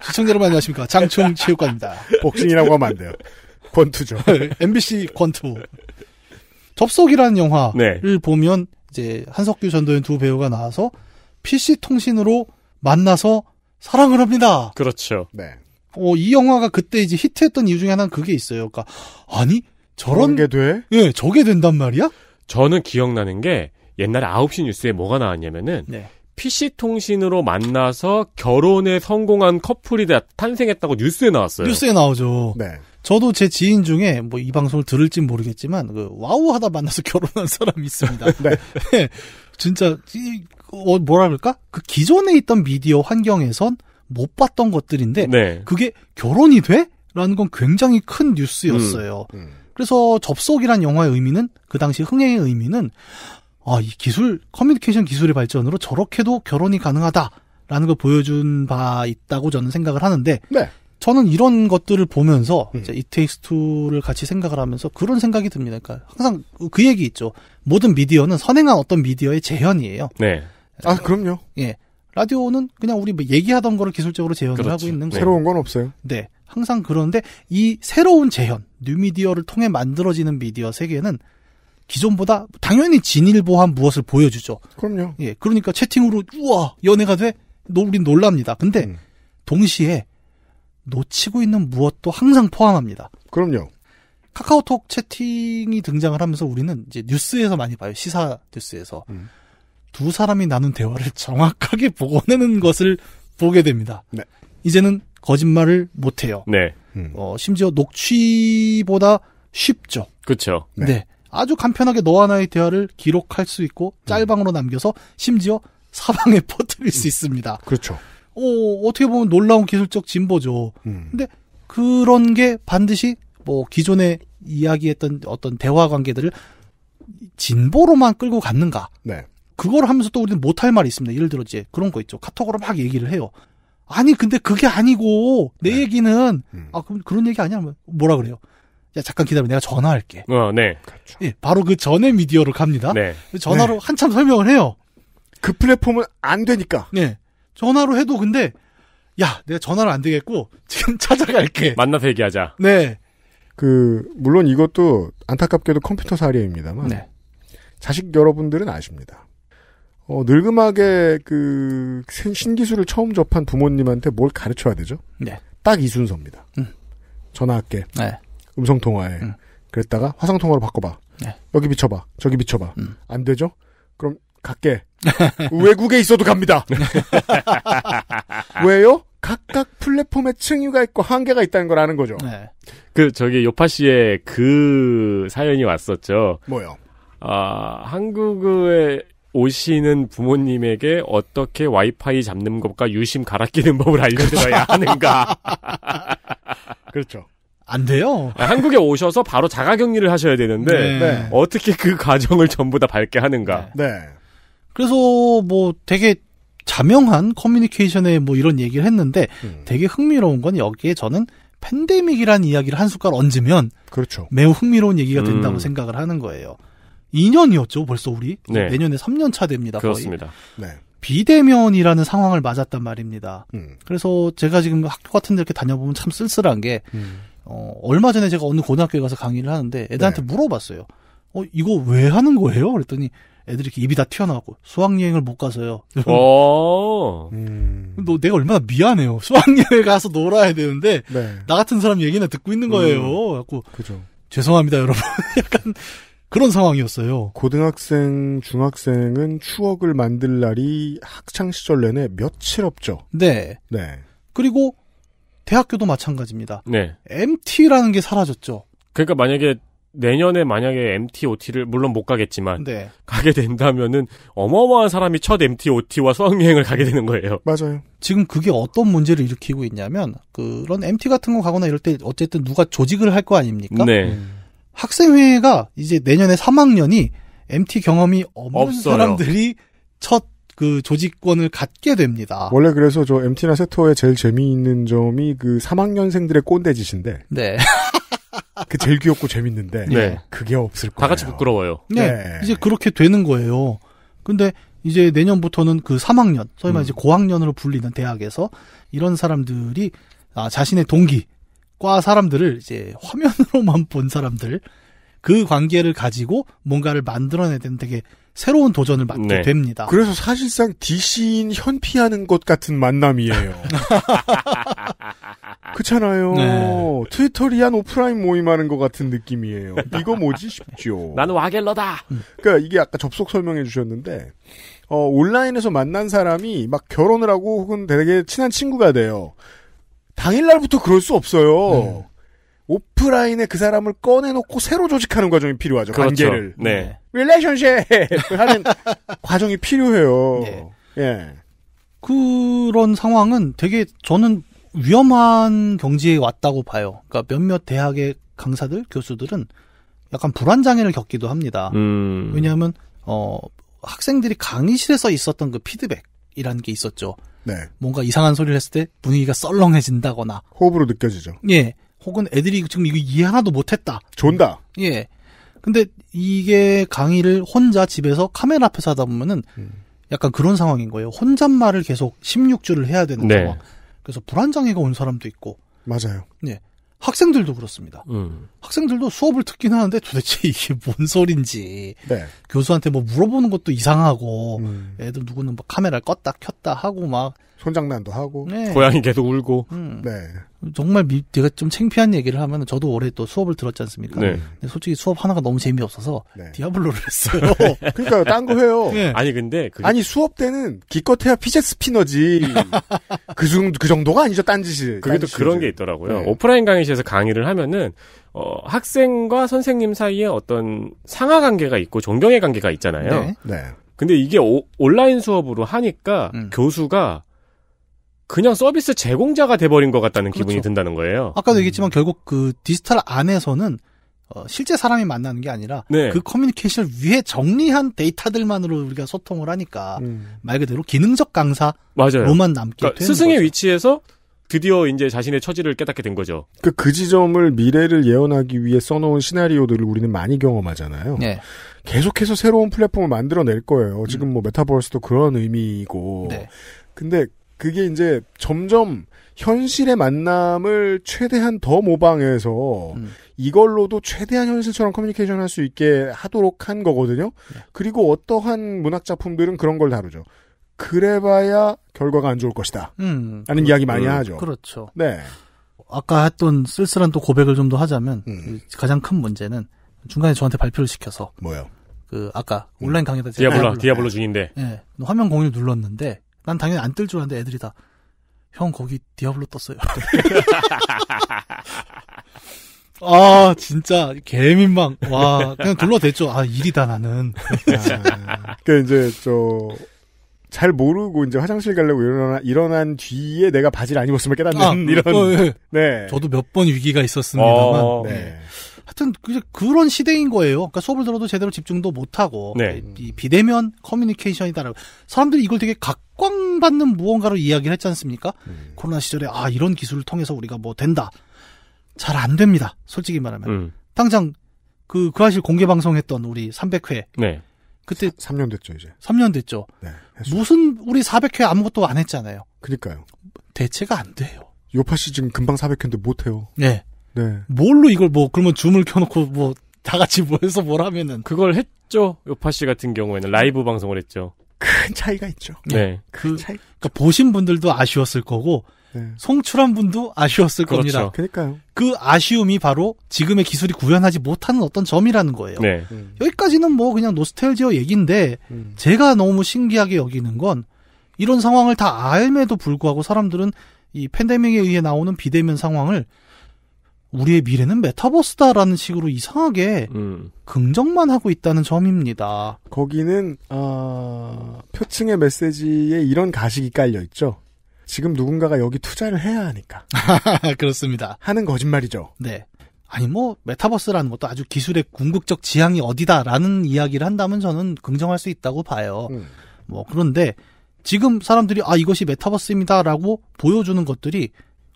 시청자 여러분 안녕하십니까? 장충 체육관입니다. 복싱이라고 하면 안 돼요. 권투죠. MBC 네. 권투. 접속이라는 영화를 네. 보면 이제 한석규 전도연 두 배우가 나와서 PC 통신으로 만나서 사랑을 합니다. 그렇죠. 네. 어, 이 영화가 그때 이제 히트했던 이유 중에 하나는 그게 있어요. 그러니까 아니 저런 게 돼? 예, 저게 된단 말이야? 저는 기억나는 게 옛날에 9시 뉴스에 뭐가 나왔냐면은 네. PC 통신으로 만나서 결혼에 성공한 커플이 탄생했다고 뉴스에 나왔어요. 뉴스에 나오죠. 네. 저도 제 지인 중에 뭐 이 방송을 들을진 모르겠지만 그 와우 하다 만나서 결혼한 사람이 있습니다. 네. 네. 진짜 이, 어, 뭐라 그럴까? 그 기존에 있던 미디어 환경에선 못 봤던 것들인데 네. 그게 결혼이 돼? 라는 건 굉장히 큰 뉴스였어요. 음, 음. 그래서 접속이란 영화의 의미는 그 당시 흥행의 의미는 아, 이 기술 커뮤니케이션 기술의 발전으로 저렇게도 결혼이 가능하다라는 걸 보여준 바 있다고 저는 생각을 하는데 네. 저는 이런 것들을 보면서 음. 이테이스투를 같이 생각을 하면서 그런 생각이 듭니다. 그러니까 항상 그 얘기 있죠. 모든 미디어는 선행한 어떤 미디어의 재현이에요. 네. 아, 아 그럼요. 예. 라디오는 그냥 우리 뭐 얘기하던 거를 기술적으로 재현을 그렇죠. 하고 있는 거예요. 네. 새로운 건 없어요. 네. 항상 그런데 이 새로운 재현, 뉴미디어를 통해 만들어지는 미디어 세계는 기존보다 당연히 진일보한 무엇을 보여주죠. 그럼요. 예. 그러니까 채팅으로 우와 연애가 돼? 우린 놀랍니다. 근데 음. 동시에 놓치고 있는 무엇도 항상 포함합니다. 그럼요. 카카오톡 채팅이 등장을 하면서 우리는 이제 뉴스에서 많이 봐요. 시사 뉴스에서. 음. 두 사람이 나눈 대화를 정확하게 보고내는 것을 보게 됩니다. 네. 이제는 거짓말을 못해요. 네. 음. 어, 심지어 녹취보다 쉽죠. 그렇죠. 네. 네. 아주 간편하게 너와 나의 대화를 기록할 수 있고 음. 짤방으로 남겨서 심지어 사방에 퍼뜨릴 수 있습니다. 그렇죠. 어, 어떻게 보면 놀라운 기술적 진보죠. 음. 근데 그런 게 반드시 뭐 기존에 이야기했던 어떤 대화 관계들을 진보로만 끌고 갔는가. 네. 그걸 하면서 또 우리는 못할 말이 있습니다. 예를 들어 이제 그런 거 있죠. 카톡으로 막 얘기를 해요. 아니 근데 그게 아니고 내 네. 얘기는 음. 아 그럼 그런 얘기 아니야? 뭐라 그래요? 야 잠깐 기다려 내가 전화할게. 어, 네. 그렇죠. 예, 바로 그 전에 미디어로 갑니다. 네. 전화로 네. 한참 설명을 해요. 그 플랫폼은 안 되니까. 네. 전화로 해도 근데 야 내가 전화를 안 되겠고 지금 찾아갈게. 만나서 얘기하자. 네. 그 물론 이것도 안타깝게도 컴퓨터 사례입니다만 네. 자식 여러분들은 아십니다. 어, 늙음하게 그 신기술을 처음 접한 부모님한테 뭘 가르쳐야 되죠? 네. 딱 이 순서입니다. 음. 전화할게. 네. 음성 통화에. 음. 그랬다가 화상 통화로 바꿔봐. 네. 여기 비춰봐. 저기 비춰봐. 음. 안 되죠? 그럼 각계. 외국에 있어도 갑니다. 왜요? 각각 플랫폼에 층유가 있고 한계가 있다는 걸 아는 거죠. 네. 그 저기 요파 씨의 그 사연이 왔었죠. 뭐요? 아 한국에 오시는 부모님에게 어떻게 와이파이 잡는 법과 유심 갈아 끼는 법을 알려드려야 하는가. 그렇죠. 안 돼요. 아, 한국에 오셔서 바로 자가격리를 하셔야 되는데 네. 네. 어떻게 그 과정을 전부 다 밝게 하는가. 네. 네. 그래서 뭐 되게 자명한 커뮤니케이션에 뭐 이런 얘기를 했는데 음. 되게 흥미로운 건 여기에 저는 팬데믹이란 이야기를 한 숟갈 얹으면 그렇죠. 매우 흥미로운 얘기가 된다고 음. 생각을 하는 거예요. 2년이었죠, 벌써 우리. 네. 내년에 3년 차 됩니다. 거의. 그렇습니다. 네. 비대면이라는 상황을 맞았단 말입니다. 음. 그래서 제가 지금 학교 같은 데 이렇게 다녀보면 참 쓸쓸한 게 음. 어, 얼마 전에 제가 어느 고등학교에 가서 강의를 하는데 애들한테 네. 물어봤어요. 어, 이거 왜 하는 거예요? 그랬더니 애들이 이렇게 입이 다 튀어나오고 수학여행을 못 가서요. 어. 음. 너 내가 얼마나 미안해요. 수학여행 가서 놀아야 되는데 네. 나 같은 사람 얘기는 듣고 있는 거예요. 음. 갖고 그죠. 죄송합니다, 여러분. 약간 그런 상황이었어요. 고등학생, 중학생은 추억을 만들 날이 학창 시절 내내 며칠 없죠. 네. 네. 그리고 대학교도 마찬가지입니다. 네. MT라는 게 사라졌죠. 그러니까 만약에 내년에 만약에 MTOT를 물론 못 가겠지만 네. 가게 된다면은 어마어마한 사람이 첫 MTOT와 수학여행을 가게 되는 거예요. 맞아요. 지금 그게 어떤 문제를 일으키고 있냐면 그런 MT 같은 거 가거나 이럴 때 어쨌든 누가 조직을 할 거 아닙니까? 네. 음. 학생회가 이제 내년에 3학년이 MT 경험이 없는 없어요. 사람들이 첫 그 조직권을 갖게 됩니다. 원래 그래서 저 MT나 세토의 제일 재미있는 점이 그 3학년생들의 꼰대짓인데. 네. 그 제일 귀엽고 재밌는데 네. 그게 없을 거예요. 다 같이 부끄러워요. 네. 네. 이제 그렇게 되는 거예요. 근데 이제 내년부터는 그 3학년, 소위 말해 음. 고학년으로 불리는 대학에서 이런 사람들이 아, 자신의 동기 과 사람들을 이제 화면으로만 본 사람들 그 관계를 가지고 뭔가를 만들어내야 되는 되게 새로운 도전을 맡게 네. 됩니다. 그래서 사실상 DC인 현피하는 것 같은 만남이에요. 그렇잖아요. 네. 트위터리한 오프라인 모임하는 것 같은 느낌이에요. 이거 뭐지 싶죠. 나는 와겔러다. 그러니까 이게 아까 접속 설명해 주셨는데 어, 온라인에서 만난 사람이 막 결혼을 하고 혹은 되게 친한 친구가 돼요. 당일날부터 그럴 수 없어요. 네. 오프라인에 그 사람을 꺼내놓고 새로 조직하는 과정이 필요하죠. 그렇죠. 관계를. 네. 릴레이션십 하는 과정이 필요해요. 네. 예. 그런 상황은 되게 저는 위험한 경지에 왔다고 봐요. 그러니까 몇몇 대학의 강사들, 교수들은 약간 불안 장애를 겪기도 합니다. 음. 왜냐하면 어 학생들이 강의실에서 있었던 그 피드백이라는 게 있었죠. 네. 뭔가 이상한 소리를 했을 때 분위기가 썰렁해진다거나 호흡으로 느껴지죠. 예. 혹은 애들이 지금 이거 이해 하나도 못했다. 존다. 예. 근데 이게 강의를 혼자 집에서 카메라 앞에서 하다 보면은 음. 약간 그런 상황인 거예요. 혼잣말을 계속 16주를 해야 되는 네. 상황. 그래서 불안장애가 온 사람도 있고. 맞아요. 예. 학생들도 그렇습니다. 음. 학생들도 수업을 듣긴 하는데 도대체 이게 뭔 소린지 네. 교수한테 뭐 물어보는 것도 이상하고 음. 애들 누구는 뭐 카메라 를 껐다 켰다 하고 막 손장난도 하고 네. 고양이 계속 울고 음. 네. 정말 미, 제가 좀 창피한 얘기를 하면 저도 올해 또 수업을 들었지 않습니까? 네. 근데 솔직히 수업 하나가 너무 재미없어서 네. 디아블로를 했어요. 그러니까 딴 거 해요. 네. 아니 근데 그게... 아니 수업 때는 기껏해야 피젯 스피너지 그, 중, 그 정도가 아니죠 딴짓이. 그게 또 그런 게 있더라고요. 네. 오프라인 강의실에서 강의를 하면은 어, 학생과 선생님 사이에 어떤 상하 관계가 있고 존경의 관계가 있잖아요. 네. 네. 근데 이게 오, 온라인 수업으로 하니까 음. 교수가 그냥 서비스 제공자가 돼버린 것 같다는 그렇죠. 기분이 든다는 거예요. 아까도 음. 얘기했지만 결국 그 디지털 안에서는 어, 실제 사람이 만나는 게 아니라 네. 그 커뮤니케이션을 위해 정리한 데이터들만으로 우리가 소통을 하니까 음. 말 그대로 기능적 강사로만 남게 그러니까 스승의 거죠. 위치에서 드디어 이제 자신의 처지를 깨닫게 된 거죠. 그, 그 지점을 미래를 예언하기 위해 써놓은 시나리오들을 우리는 많이 경험하잖아요. 네. 계속해서 새로운 플랫폼을 만들어낼 거예요. 지금 뭐 메타버스도 그런 의미이고. 네. 근데 그게 이제 점점 현실의 만남을 최대한 더 모방해서 음. 이걸로도 최대한 현실처럼 커뮤니케이션 할 수 있게 하도록 한 거거든요. 네. 그리고 어떠한 문학 작품들은 그런 걸 다루죠. 그래봐야 결과가 안 좋을 것이다. 음, 라는 그, 이야기 많이 그, 하죠. 그렇죠. 네. 아까 했던 쓸쓸한 또 고백을 좀 더 하자면 음. 가장 큰 문제는 중간에 저한테 발표를 시켜서 뭐요? 그 아까 음. 온라인 강의다 디아블로 디아블로 네. 중인데 네, 화면 공유 눌렀는데 난 당연히 안 뜰 줄 알았는데 애들이 다, 형, 거기 디아블로 떴어요. 아, 진짜, 개민망. 와, 그냥 둘러댔죠. 아, 일이다, 나는. 아. 그, 이제, 저, 잘 모르고 이제 화장실 가려고 일어나, 일어난 뒤에 내가 바지를 안입었으면 깨닫는 아, 이런. 어, 예. 네. 저도 몇 번 위기가 있었습니다만. 어, 네. 네. 하여튼 그런 그 시대인 거예요. 그러니까 수업을 들어도 제대로 집중도 못 하고 네. 이 비대면 커뮤니케이션이다라고 사람들이 이걸 되게 각광받는 무언가로 이야기를 했지 않습니까? 음. 코로나 시절에 아 이런 기술을 통해서 우리가 뭐 된다. 잘 안 됩니다. 솔직히 말하면 음. 당장 그그 그실 공개 방송했던 우리 300회 네. 그때 사, 3년 됐죠 이제 3년 됐죠. 네, 무슨 우리 400회 아무것도 안 했잖아요. 그니까요. 러 대체가 안 돼요. 요파 씨 지금 금방 400회인데 못 해요. 네. 네. 뭘로 이걸 뭐 그러면 줌을 켜놓고 뭐 다 같이 모여서 뭐 뭘 하면은 그걸 했죠. 요파 씨 같은 경우에는 라이브 방송을 했죠. 큰 차이가 있죠. 네. 네. 그, 차이... 그러니까 보신 분들도 아쉬웠을 거고 네. 송출한 분도 아쉬웠을 그렇죠. 겁니다. 그러니까요. 그 아쉬움이 바로 지금의 기술이 구현하지 못하는 어떤 점이라는 거예요. 네. 음. 여기까지는 뭐 그냥 노스텔지어 얘기인데 음. 제가 너무 신기하게 여기는 건 이런 상황을 다 알매도 불구하고 사람들은 이 팬데믹에 의해 나오는 비대면 상황을 우리의 미래는 메타버스다라는 식으로 이상하게 음. 긍정만 하고 있다는 점입니다. 거기는 어... 표층의 메시지에 이런 가식이 깔려 있죠. 지금 누군가가 여기 투자를 해야 하니까. 그렇습니다. 하는 거짓말이죠. 네. 아니 뭐 메타버스라는 것도 아주 기술의 궁극적 지향이 어디다라는 이야기를 한다면 저는 긍정할 수 있다고 봐요. 음. 뭐 그런데 지금 사람들이 아 이것이 메타버스입니다라고 보여주는 것들이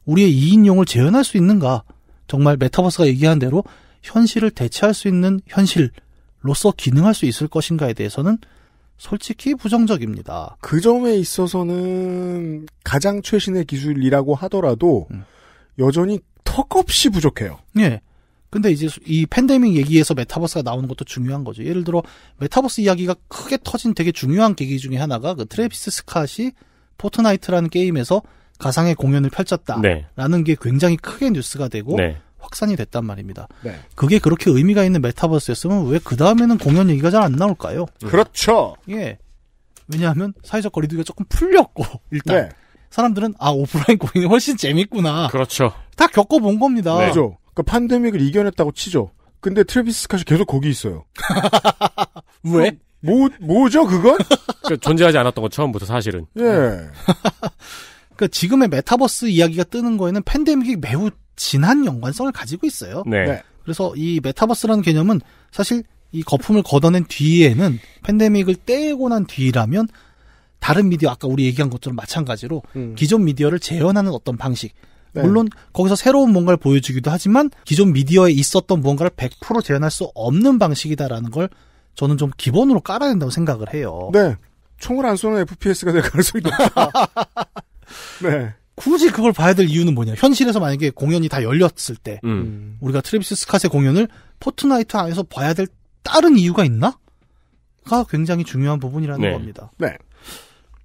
우리의 이인용을 재현할 수 있는가? 정말 메타버스가 얘기한 대로 현실을 대체할 수 있는 현실로서 기능할 수 있을 것인가에 대해서는 솔직히 부정적입니다. 그 점에 있어서는 가장 최신의 기술이라고 하더라도 음. 여전히 턱없이 부족해요. 예. 근데 이제 이 팬데믹 얘기에서 메타버스가 나오는 것도 중요한 거죠. 예를 들어 메타버스 이야기가 크게 터진 되게 중요한 계기 중에 하나가 그 트래비스 스캇이 포트나이트라는 게임에서 가상의 공연을 펼쳤다라는 네. 게 굉장히 크게 뉴스가 되고 네. 확산이 됐단 말입니다. 네. 그게 그렇게 의미가 있는 메타버스였으면 왜 그 다음에는 공연 얘기가 잘 안 나올까요? 음. 그렇죠. 예. 왜냐하면 사회적 거리두기가 조금 풀렸고 일단 네. 사람들은 아 오프라인 공연이 훨씬 재밌구나. 그렇죠. 다 겪어본 겁니다. 그렇죠. 그 팬데믹을 이겨냈다고 치죠. 근데 트래비스 스캇이 계속 거기 있어요. 왜? 뭐, 뭐죠, 그건? 그러니까 존재하지 않았던 거 처음부터 사실은. 예. 그러니까 지금의 메타버스 이야기가 뜨는 거에는 팬데믹이 매우 진한 연관성을 가지고 있어요. 네. 네. 그래서 이 메타버스라는 개념은 사실 이 거품을 걷어낸 뒤에는 팬데믹을 떼고 난 뒤라면 다른 미디어 아까 우리 얘기한 것처럼 마찬가지로 음. 기존 미디어를 재현하는 어떤 방식 네. 물론 거기서 새로운 뭔가를 보여주기도 하지만 기존 미디어에 있었던 뭔가를100% 재현할 수 없는 방식이다라는 걸 저는 좀 기본으로 깔아야 된다고 생각을 해요. 네. 총을 안 쏘는 FPS가 될 가능성이 높다. 네. 굳이 그걸 봐야 될 이유는 뭐냐. 현실에서 만약에 공연이 다 열렸을 때, 음. 우리가 트래비스 스캇의 공연을 포트나이트 안에서 봐야 될 다른 이유가 있나? 가 굉장히 중요한 부분이라는 네. 겁니다. 네.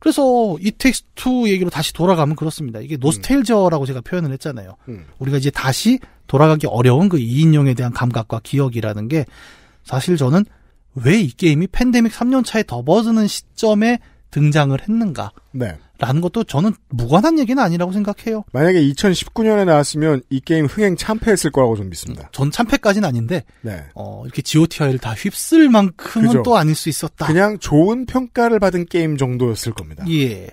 그래서 이텍스투 얘기로 다시 돌아가면 그렇습니다. 이게 노스텔저라고 음. 제가 표현을 했잖아요. 음. 우리가 이제 다시 돌아가기 어려운 그 2인용에 대한 감각과 기억이라는 게 사실 저는 왜 이 게임이 팬데믹 3년 차에 더버드는 시점에 등장을 했는가? 네. 라는 것도 저는 무관한 얘기는 아니라고 생각해요. 만약에 2019년에 나왔으면 이 게임 흥행 참패했을 거라고 좀 믿습니다. 전 참패까지는 아닌데, 네. 어, 이렇게 GOTI를 다 휩쓸 만큼은 그죠. 또 아닐 수 있었다. 그냥 좋은 평가를 받은 게임 정도였을 겁니다. 예.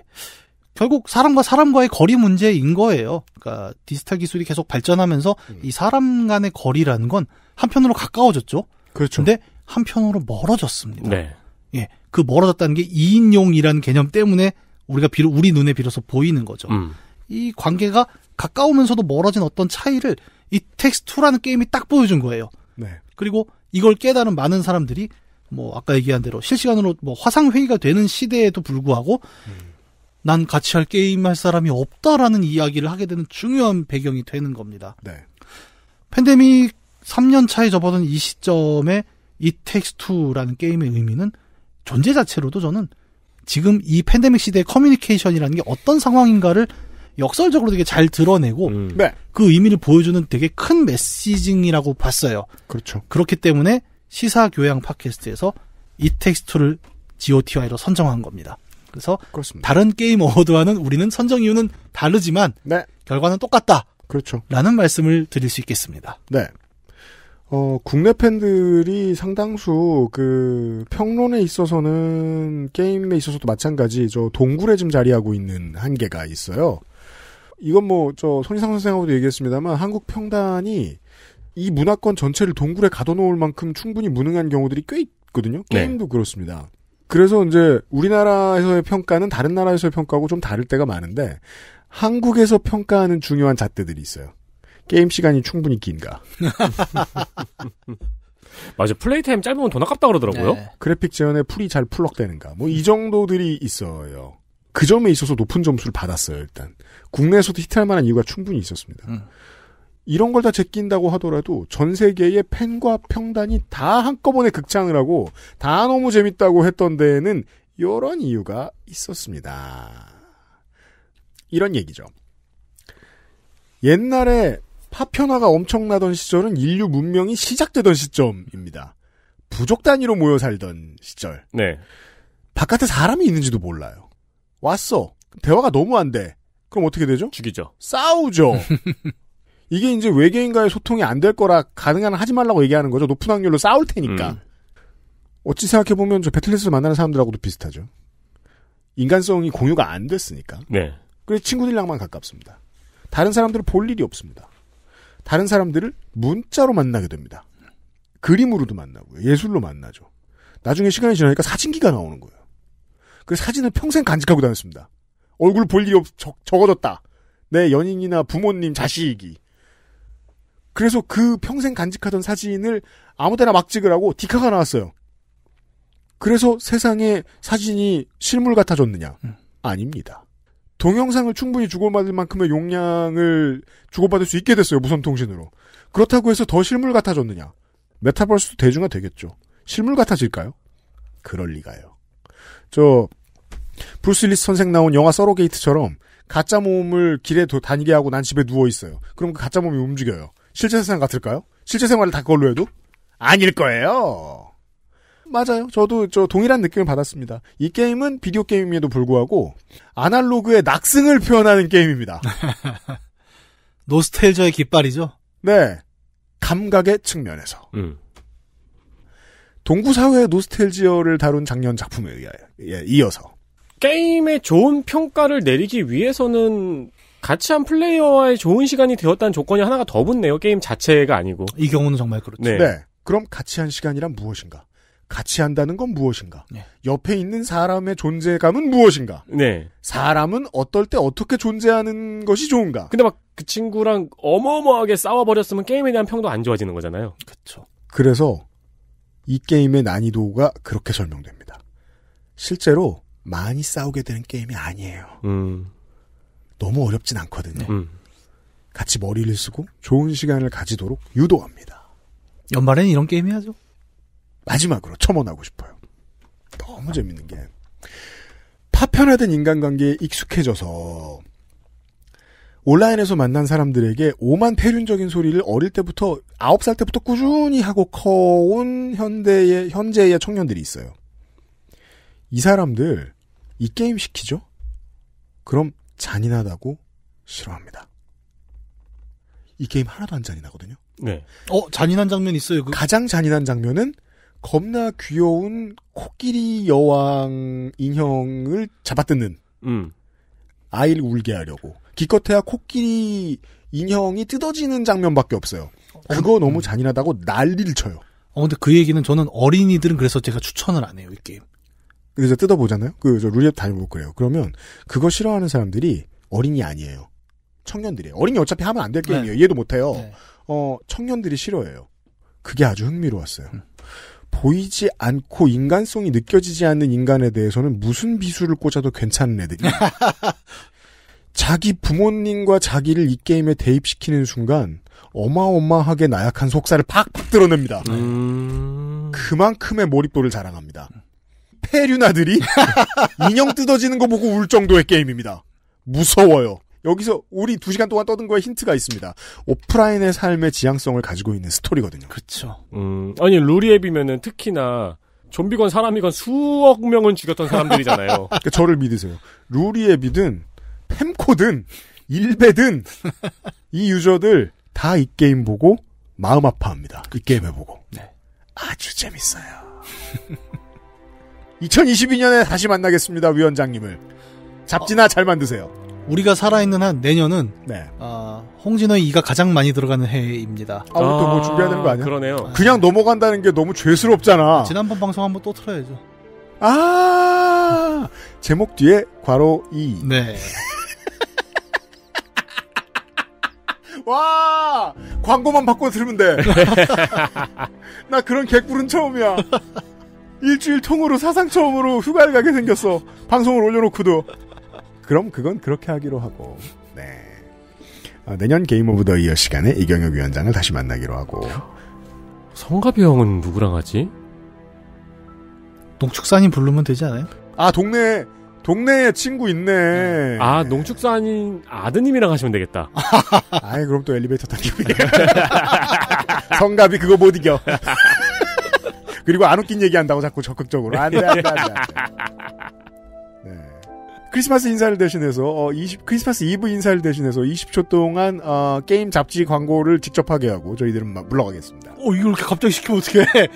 결국 사람과 사람과의 거리 문제인 거예요. 그러니까 디지털 기술이 계속 발전하면서 음. 이 사람 간의 거리라는 건 한편으로 가까워졌죠. 그렇죠. 근데 한편으로 멀어졌습니다. 네. 예. 그 멀어졌다는 게이인용이라는 개념 때문에 우리가 비로 우리 눈에 비로소 보이는 거죠. 음. 이 관계가 가까우면서도 멀어진 어떤 차이를 이 텍스투라는 게임이 딱 보여준 거예요. 네. 그리고 이걸 깨달은 많은 사람들이 뭐 아까 얘기한 대로 실시간으로 뭐 화상 회의가 되는 시대에도 불구하고 음. 난 같이 할 게임 할 사람이 없다라는 이야기를 하게 되는 중요한 배경이 되는 겁니다. 네. 팬데믹 3년 차에 접어든 이 시점에 이 텍스투라는 게임의 의미는 존재 자체로도 저는 지금 이 팬데믹 시대의 커뮤니케이션이라는 게 어떤 상황인가를 역설적으로 되게 잘 드러내고 음. 네. 그 의미를 보여주는 되게 큰 메시징이라고 봤어요. 그렇죠. 그렇기 때문에 시사 교양 팟캐스트에서 이 텍스트를 GOTY로 선정한 겁니다. 그래서 그렇습니다. 다른 게임 어워드와는 우리는 선정 이유는 다르지만 네. 결과는 똑같다. 그렇죠. 라는 말씀을 드릴 수 있겠습니다. 네. 어, 국내 팬들이 상당수 그 평론에 있어서는 게임에 있어서도 마찬가지 저 동굴에 좀 자리하고 있는 한계가 있어요. 이건 뭐 저 손희상 선생하고도 얘기했습니다만 한국 평단이 이 문화권 전체를 동굴에 가둬놓을 만큼 충분히 무능한 경우들이 꽤 있거든요. 네. 게임도 네. 그렇습니다. 그래서 이제 우리나라에서의 평가는 다른 나라에서의 평가하고 좀 다를 때가 많은데 한국에서 평가하는 중요한 잣대들이 있어요. 게임 시간이 충분히 긴가. 맞아 플레이 타임 짧으면 돈 아깝다 그러더라고요. 네. 그래픽 지원에 풀이 잘 풀럭되는가. 뭐 이 정도들이 있어요. 그 점에 있어서 높은 점수를 받았어요. 일단 국내에서도 히트할 만한 이유가 충분히 있었습니다. 음. 이런 걸 다 제낀다고 하더라도 전 세계의 팬과 평단이 다 한꺼번에 극찬을 하고 다 너무 재밌다고 했던 데에는 이런 이유가 있었습니다. 이런 얘기죠. 옛날에 파편화가 엄청나던 시절은 인류 문명이 시작되던 시점입니다. 부족 단위로 모여 살던 시절. 네. 바깥에 사람이 있는지도 몰라요. 왔어. 대화가 너무 안 돼. 그럼 어떻게 되죠? 죽이죠. 싸우죠. 이게 이제 외계인과의 소통이 안 될 거라 가능한 하지 말라고 얘기하는 거죠. 높은 확률로 싸울 테니까. 음. 어찌 생각해보면 저배틀넷스를 만나는 사람들하고도 비슷하죠. 인간성이 공유가 안 됐으니까. 네. 그래서 친구들이랑만 가깝습니다. 다른 사람들을 볼 일이 없습니다. 다른 사람들을 문자로 만나게 됩니다. 그림으로도 만나고요. 예술로 만나죠. 나중에 시간이 지나니까 사진기가 나오는 거예요. 그 사진을 평생 간직하고 다녔습니다. 얼굴 볼 일이 없, 적, 적어졌다. 내 연인이나 부모님, 자식이. 그래서 그 평생 간직하던 사진을 아무 데나 막 찍으라고 디카가 나왔어요. 그래서 세상에 사진이 실물 같아졌느냐? 음. 아닙니다. 동영상을 충분히 주고받을 만큼의 용량을 주고받을 수 있게 됐어요. 무선 통신으로. 그렇다고 해서 더 실물 같아졌느냐? 메타버스도 대중화 되겠죠. 실물 같아질까요? 그럴 리가요. 저 브루스 리스 선생 나온 영화 서로게이트처럼 가짜 몸을 길에 다니게 하고 난 집에 누워 있어요. 그럼 그 가짜 몸이 움직여요. 실제 세상 같을까요? 실제 생활을 다 그걸로 해도 아닐 거예요. 맞아요. 저도 저 동일한 느낌을 받았습니다. 이 게임은 비디오 게임임에도 불구하고 아날로그의 낙승을 표현하는 게임입니다. 노스텔저의 깃발이죠. 네. 감각의 측면에서. 음. 동구 사회의 노스텔지어를 다룬 작년 작품에 의하여 예, 이어서 게임의 좋은 평가를 내리기 위해서는 같이 한 플레이어와의 좋은 시간이 되었다는 조건이 하나가 더 붙네요. 게임 자체가 아니고. 이 경우는 정말 그렇죠. 네. 네. 그럼 같이 한 시간이란 무엇인가? 같이 한다는 건 무엇인가? 네. 옆에 있는 사람의 존재감은 무엇인가? 네. 사람은 어떨 때 어떻게 존재하는 것이 좋은가? 근데 막 그 친구랑 어마어마하게 싸워버렸으면 게임에 대한 평도 안 좋아지는 거잖아요. 그렇죠. 그래서 이 게임의 난이도가 그렇게 설명됩니다. 실제로 많이 싸우게 되는 게임이 아니에요. 음. 너무 어렵진 않거든요. 음. 같이 머리를 쓰고 좋은 시간을 가지도록 유도합니다. 연말엔 이런 게임 해야죠. 마지막으로 첨언하고 싶어요. 너무 재밌는 게 파편화된 인간관계에 익숙해져서 온라인에서 만난 사람들에게 오만 폐륜적인 소리를 어릴 때부터 아홉 살 때부터 꾸준히 하고 커온 현대의 현재의 청년들이 있어요. 이 사람들 이 게임 시키죠? 그럼 잔인하다고 싫어합니다. 이 게임 하나도 안 잔인하거든요. 네. 어 잔인한 장면 있어요. 그... 가장 잔인한 장면은 겁나 귀여운 코끼리 여왕 인형을 잡아뜯는 음. 아이를 울게 하려고 기껏해야 코끼리 인형이 뜯어지는 장면밖에 없어요. 그거 음. 너무 잔인하다고 난리를 쳐요. 어, 근데 그 얘기는 저는 어린이들은 그래서 제가 추천을 안 해요, 이 게임. 그래서 뜯어보잖아요? 그, 저, 루리앱 다니고 그래요. 그러면, 그거 싫어하는 사람들이 어린이 아니에요. 청년들이에요. 어린이 어차피 하면 안 될 게임이에요. 네. 이해도 못해요. 네. 어, 청년들이 싫어해요. 그게 아주 흥미로웠어요. 음. 보이지 않고 인간성이 느껴지지 않는 인간에 대해서는 무슨 비수를 꽂아도 괜찮은 애들이 자기 부모님과 자기를 이 게임에 대입시키는 순간 어마어마하게 나약한 속살을 팍팍 드러냅니다. 음... 그만큼의 몰입도를 자랑합니다. 페류나들이 인형 뜯어지는 거 보고 울 정도의 게임입니다. 무서워요. 여기서 우리 두 시간 동안 떠든 거에 힌트가 있습니다. 오프라인의 삶의 지향성을 가지고 있는 스토리거든요. 그렇죠. 음, 아니 루리앱이면은 특히나 좀비건 사람이건 수억 명은 죽였던 사람들이잖아요. 그러니까 저를 믿으세요. 루리앱이든 팸코든 일베든 이 유저들 다 이 게임 보고 마음 아파합니다. 이 게임 해보고. 네. 아주 재밌어요. 2022년에 다시 만나겠습니다, 위원장님을. 잡지나 어... 잘 만드세요. 우리가 살아있는 한 내년은 네. 어, 홍진호의 이가 가장 많이 들어가는 해입니다. 아무튼 뭐 아, 뭐 준비해야 되는 거 아니야? 그러네요. 그냥 넘어간다는 게 너무 죄스럽잖아. 지난번 방송 한번 또 틀어야죠. 아 제목 뒤에 괄호 2. 네. 와 광고만 바꿔 들으면 돼. 나 그런 개꿀은 처음이야. 일주일 통으로 사상 처음으로 휴가를 가게 생겼어. 방송을 올려놓고도. 그럼 그건 그렇게 하기로 하고. 네. 아, 내년 게임 오브 더 이어 시간에 이경혁 위원장을 다시 만나기로 하고. 성가비 형은 누구랑 하지? 농축산인 부르면 되지 않아요? 아 동네 동네에 친구 있네. 아 농축산인 아드님이랑 하시면 되겠다. 아이 그럼 또 엘리베이터 타기고 성갑이 그거 못 이겨. 그리고 안 웃긴 얘기한다고 자꾸 적극적으로 안돼 안돼 안돼. 크리스마스 인사를 대신해서 어, 20, 크리스마스 이브 인사를 대신해서 20초 동안 어, 게임 잡지 광고를 직접 하게 하고 저희들은 막 물러가겠습니다. 어 이걸 이렇게 갑자기 시키면 어떡해?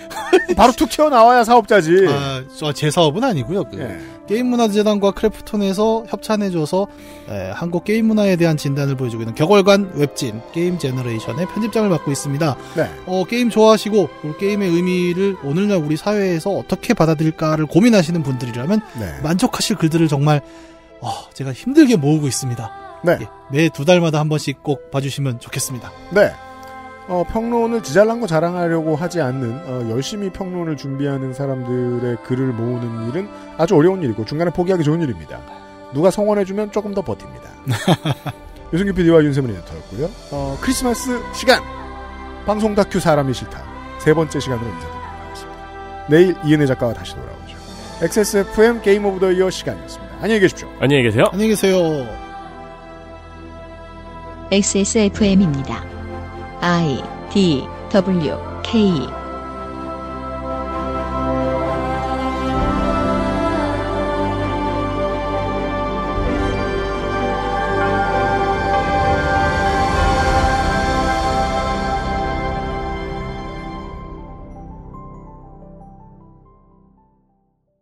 바로 툭 튀어나와야 사업자지. 아, 제 사업은 아니고요. 그 예. 게임문화재단과 크래프톤에서 협찬해줘서 에, 예, 한국 게임 문화에 대한 진단을 보여주고 있는 격월관 웹진 게임 제너레이션의 편집장을 맡고 있습니다. 네. 어, 게임 좋아하시고 게임의 의미를 오늘날 우리 사회에서 어떻게 받아들일까를 고민하시는 분들이라면 네. 만족하실 글들을 정말 어, 제가 힘들게 모으고 있습니다. 네. 예, 매두 달마다 한 번씩 꼭 봐주시면 좋겠습니다. 네. 어, 평론을 지잘난 거 자랑하려고 하지 않는 어, 열심히 평론을 준비하는 사람들의 글을 모으는 일은 아주 어려운 일이고 중간에 포기하기 좋은 일입니다. 누가 성원해주면 조금 더 버팁니다. 유승규 PD와 윤세민 에디터였고요. 어, 크리스마스 시간 방송 다큐 사람이 싫다 세 번째 시간으로 인사드리겠습니다. 내일 이은혜 작가와 다시 돌아오죠. XSFM 게임 오브 더 이어 시간이었습니다. 안녕히 계십시오. 안녕히 계세요. 안녕히 계세요. XSFM입니다. I D W K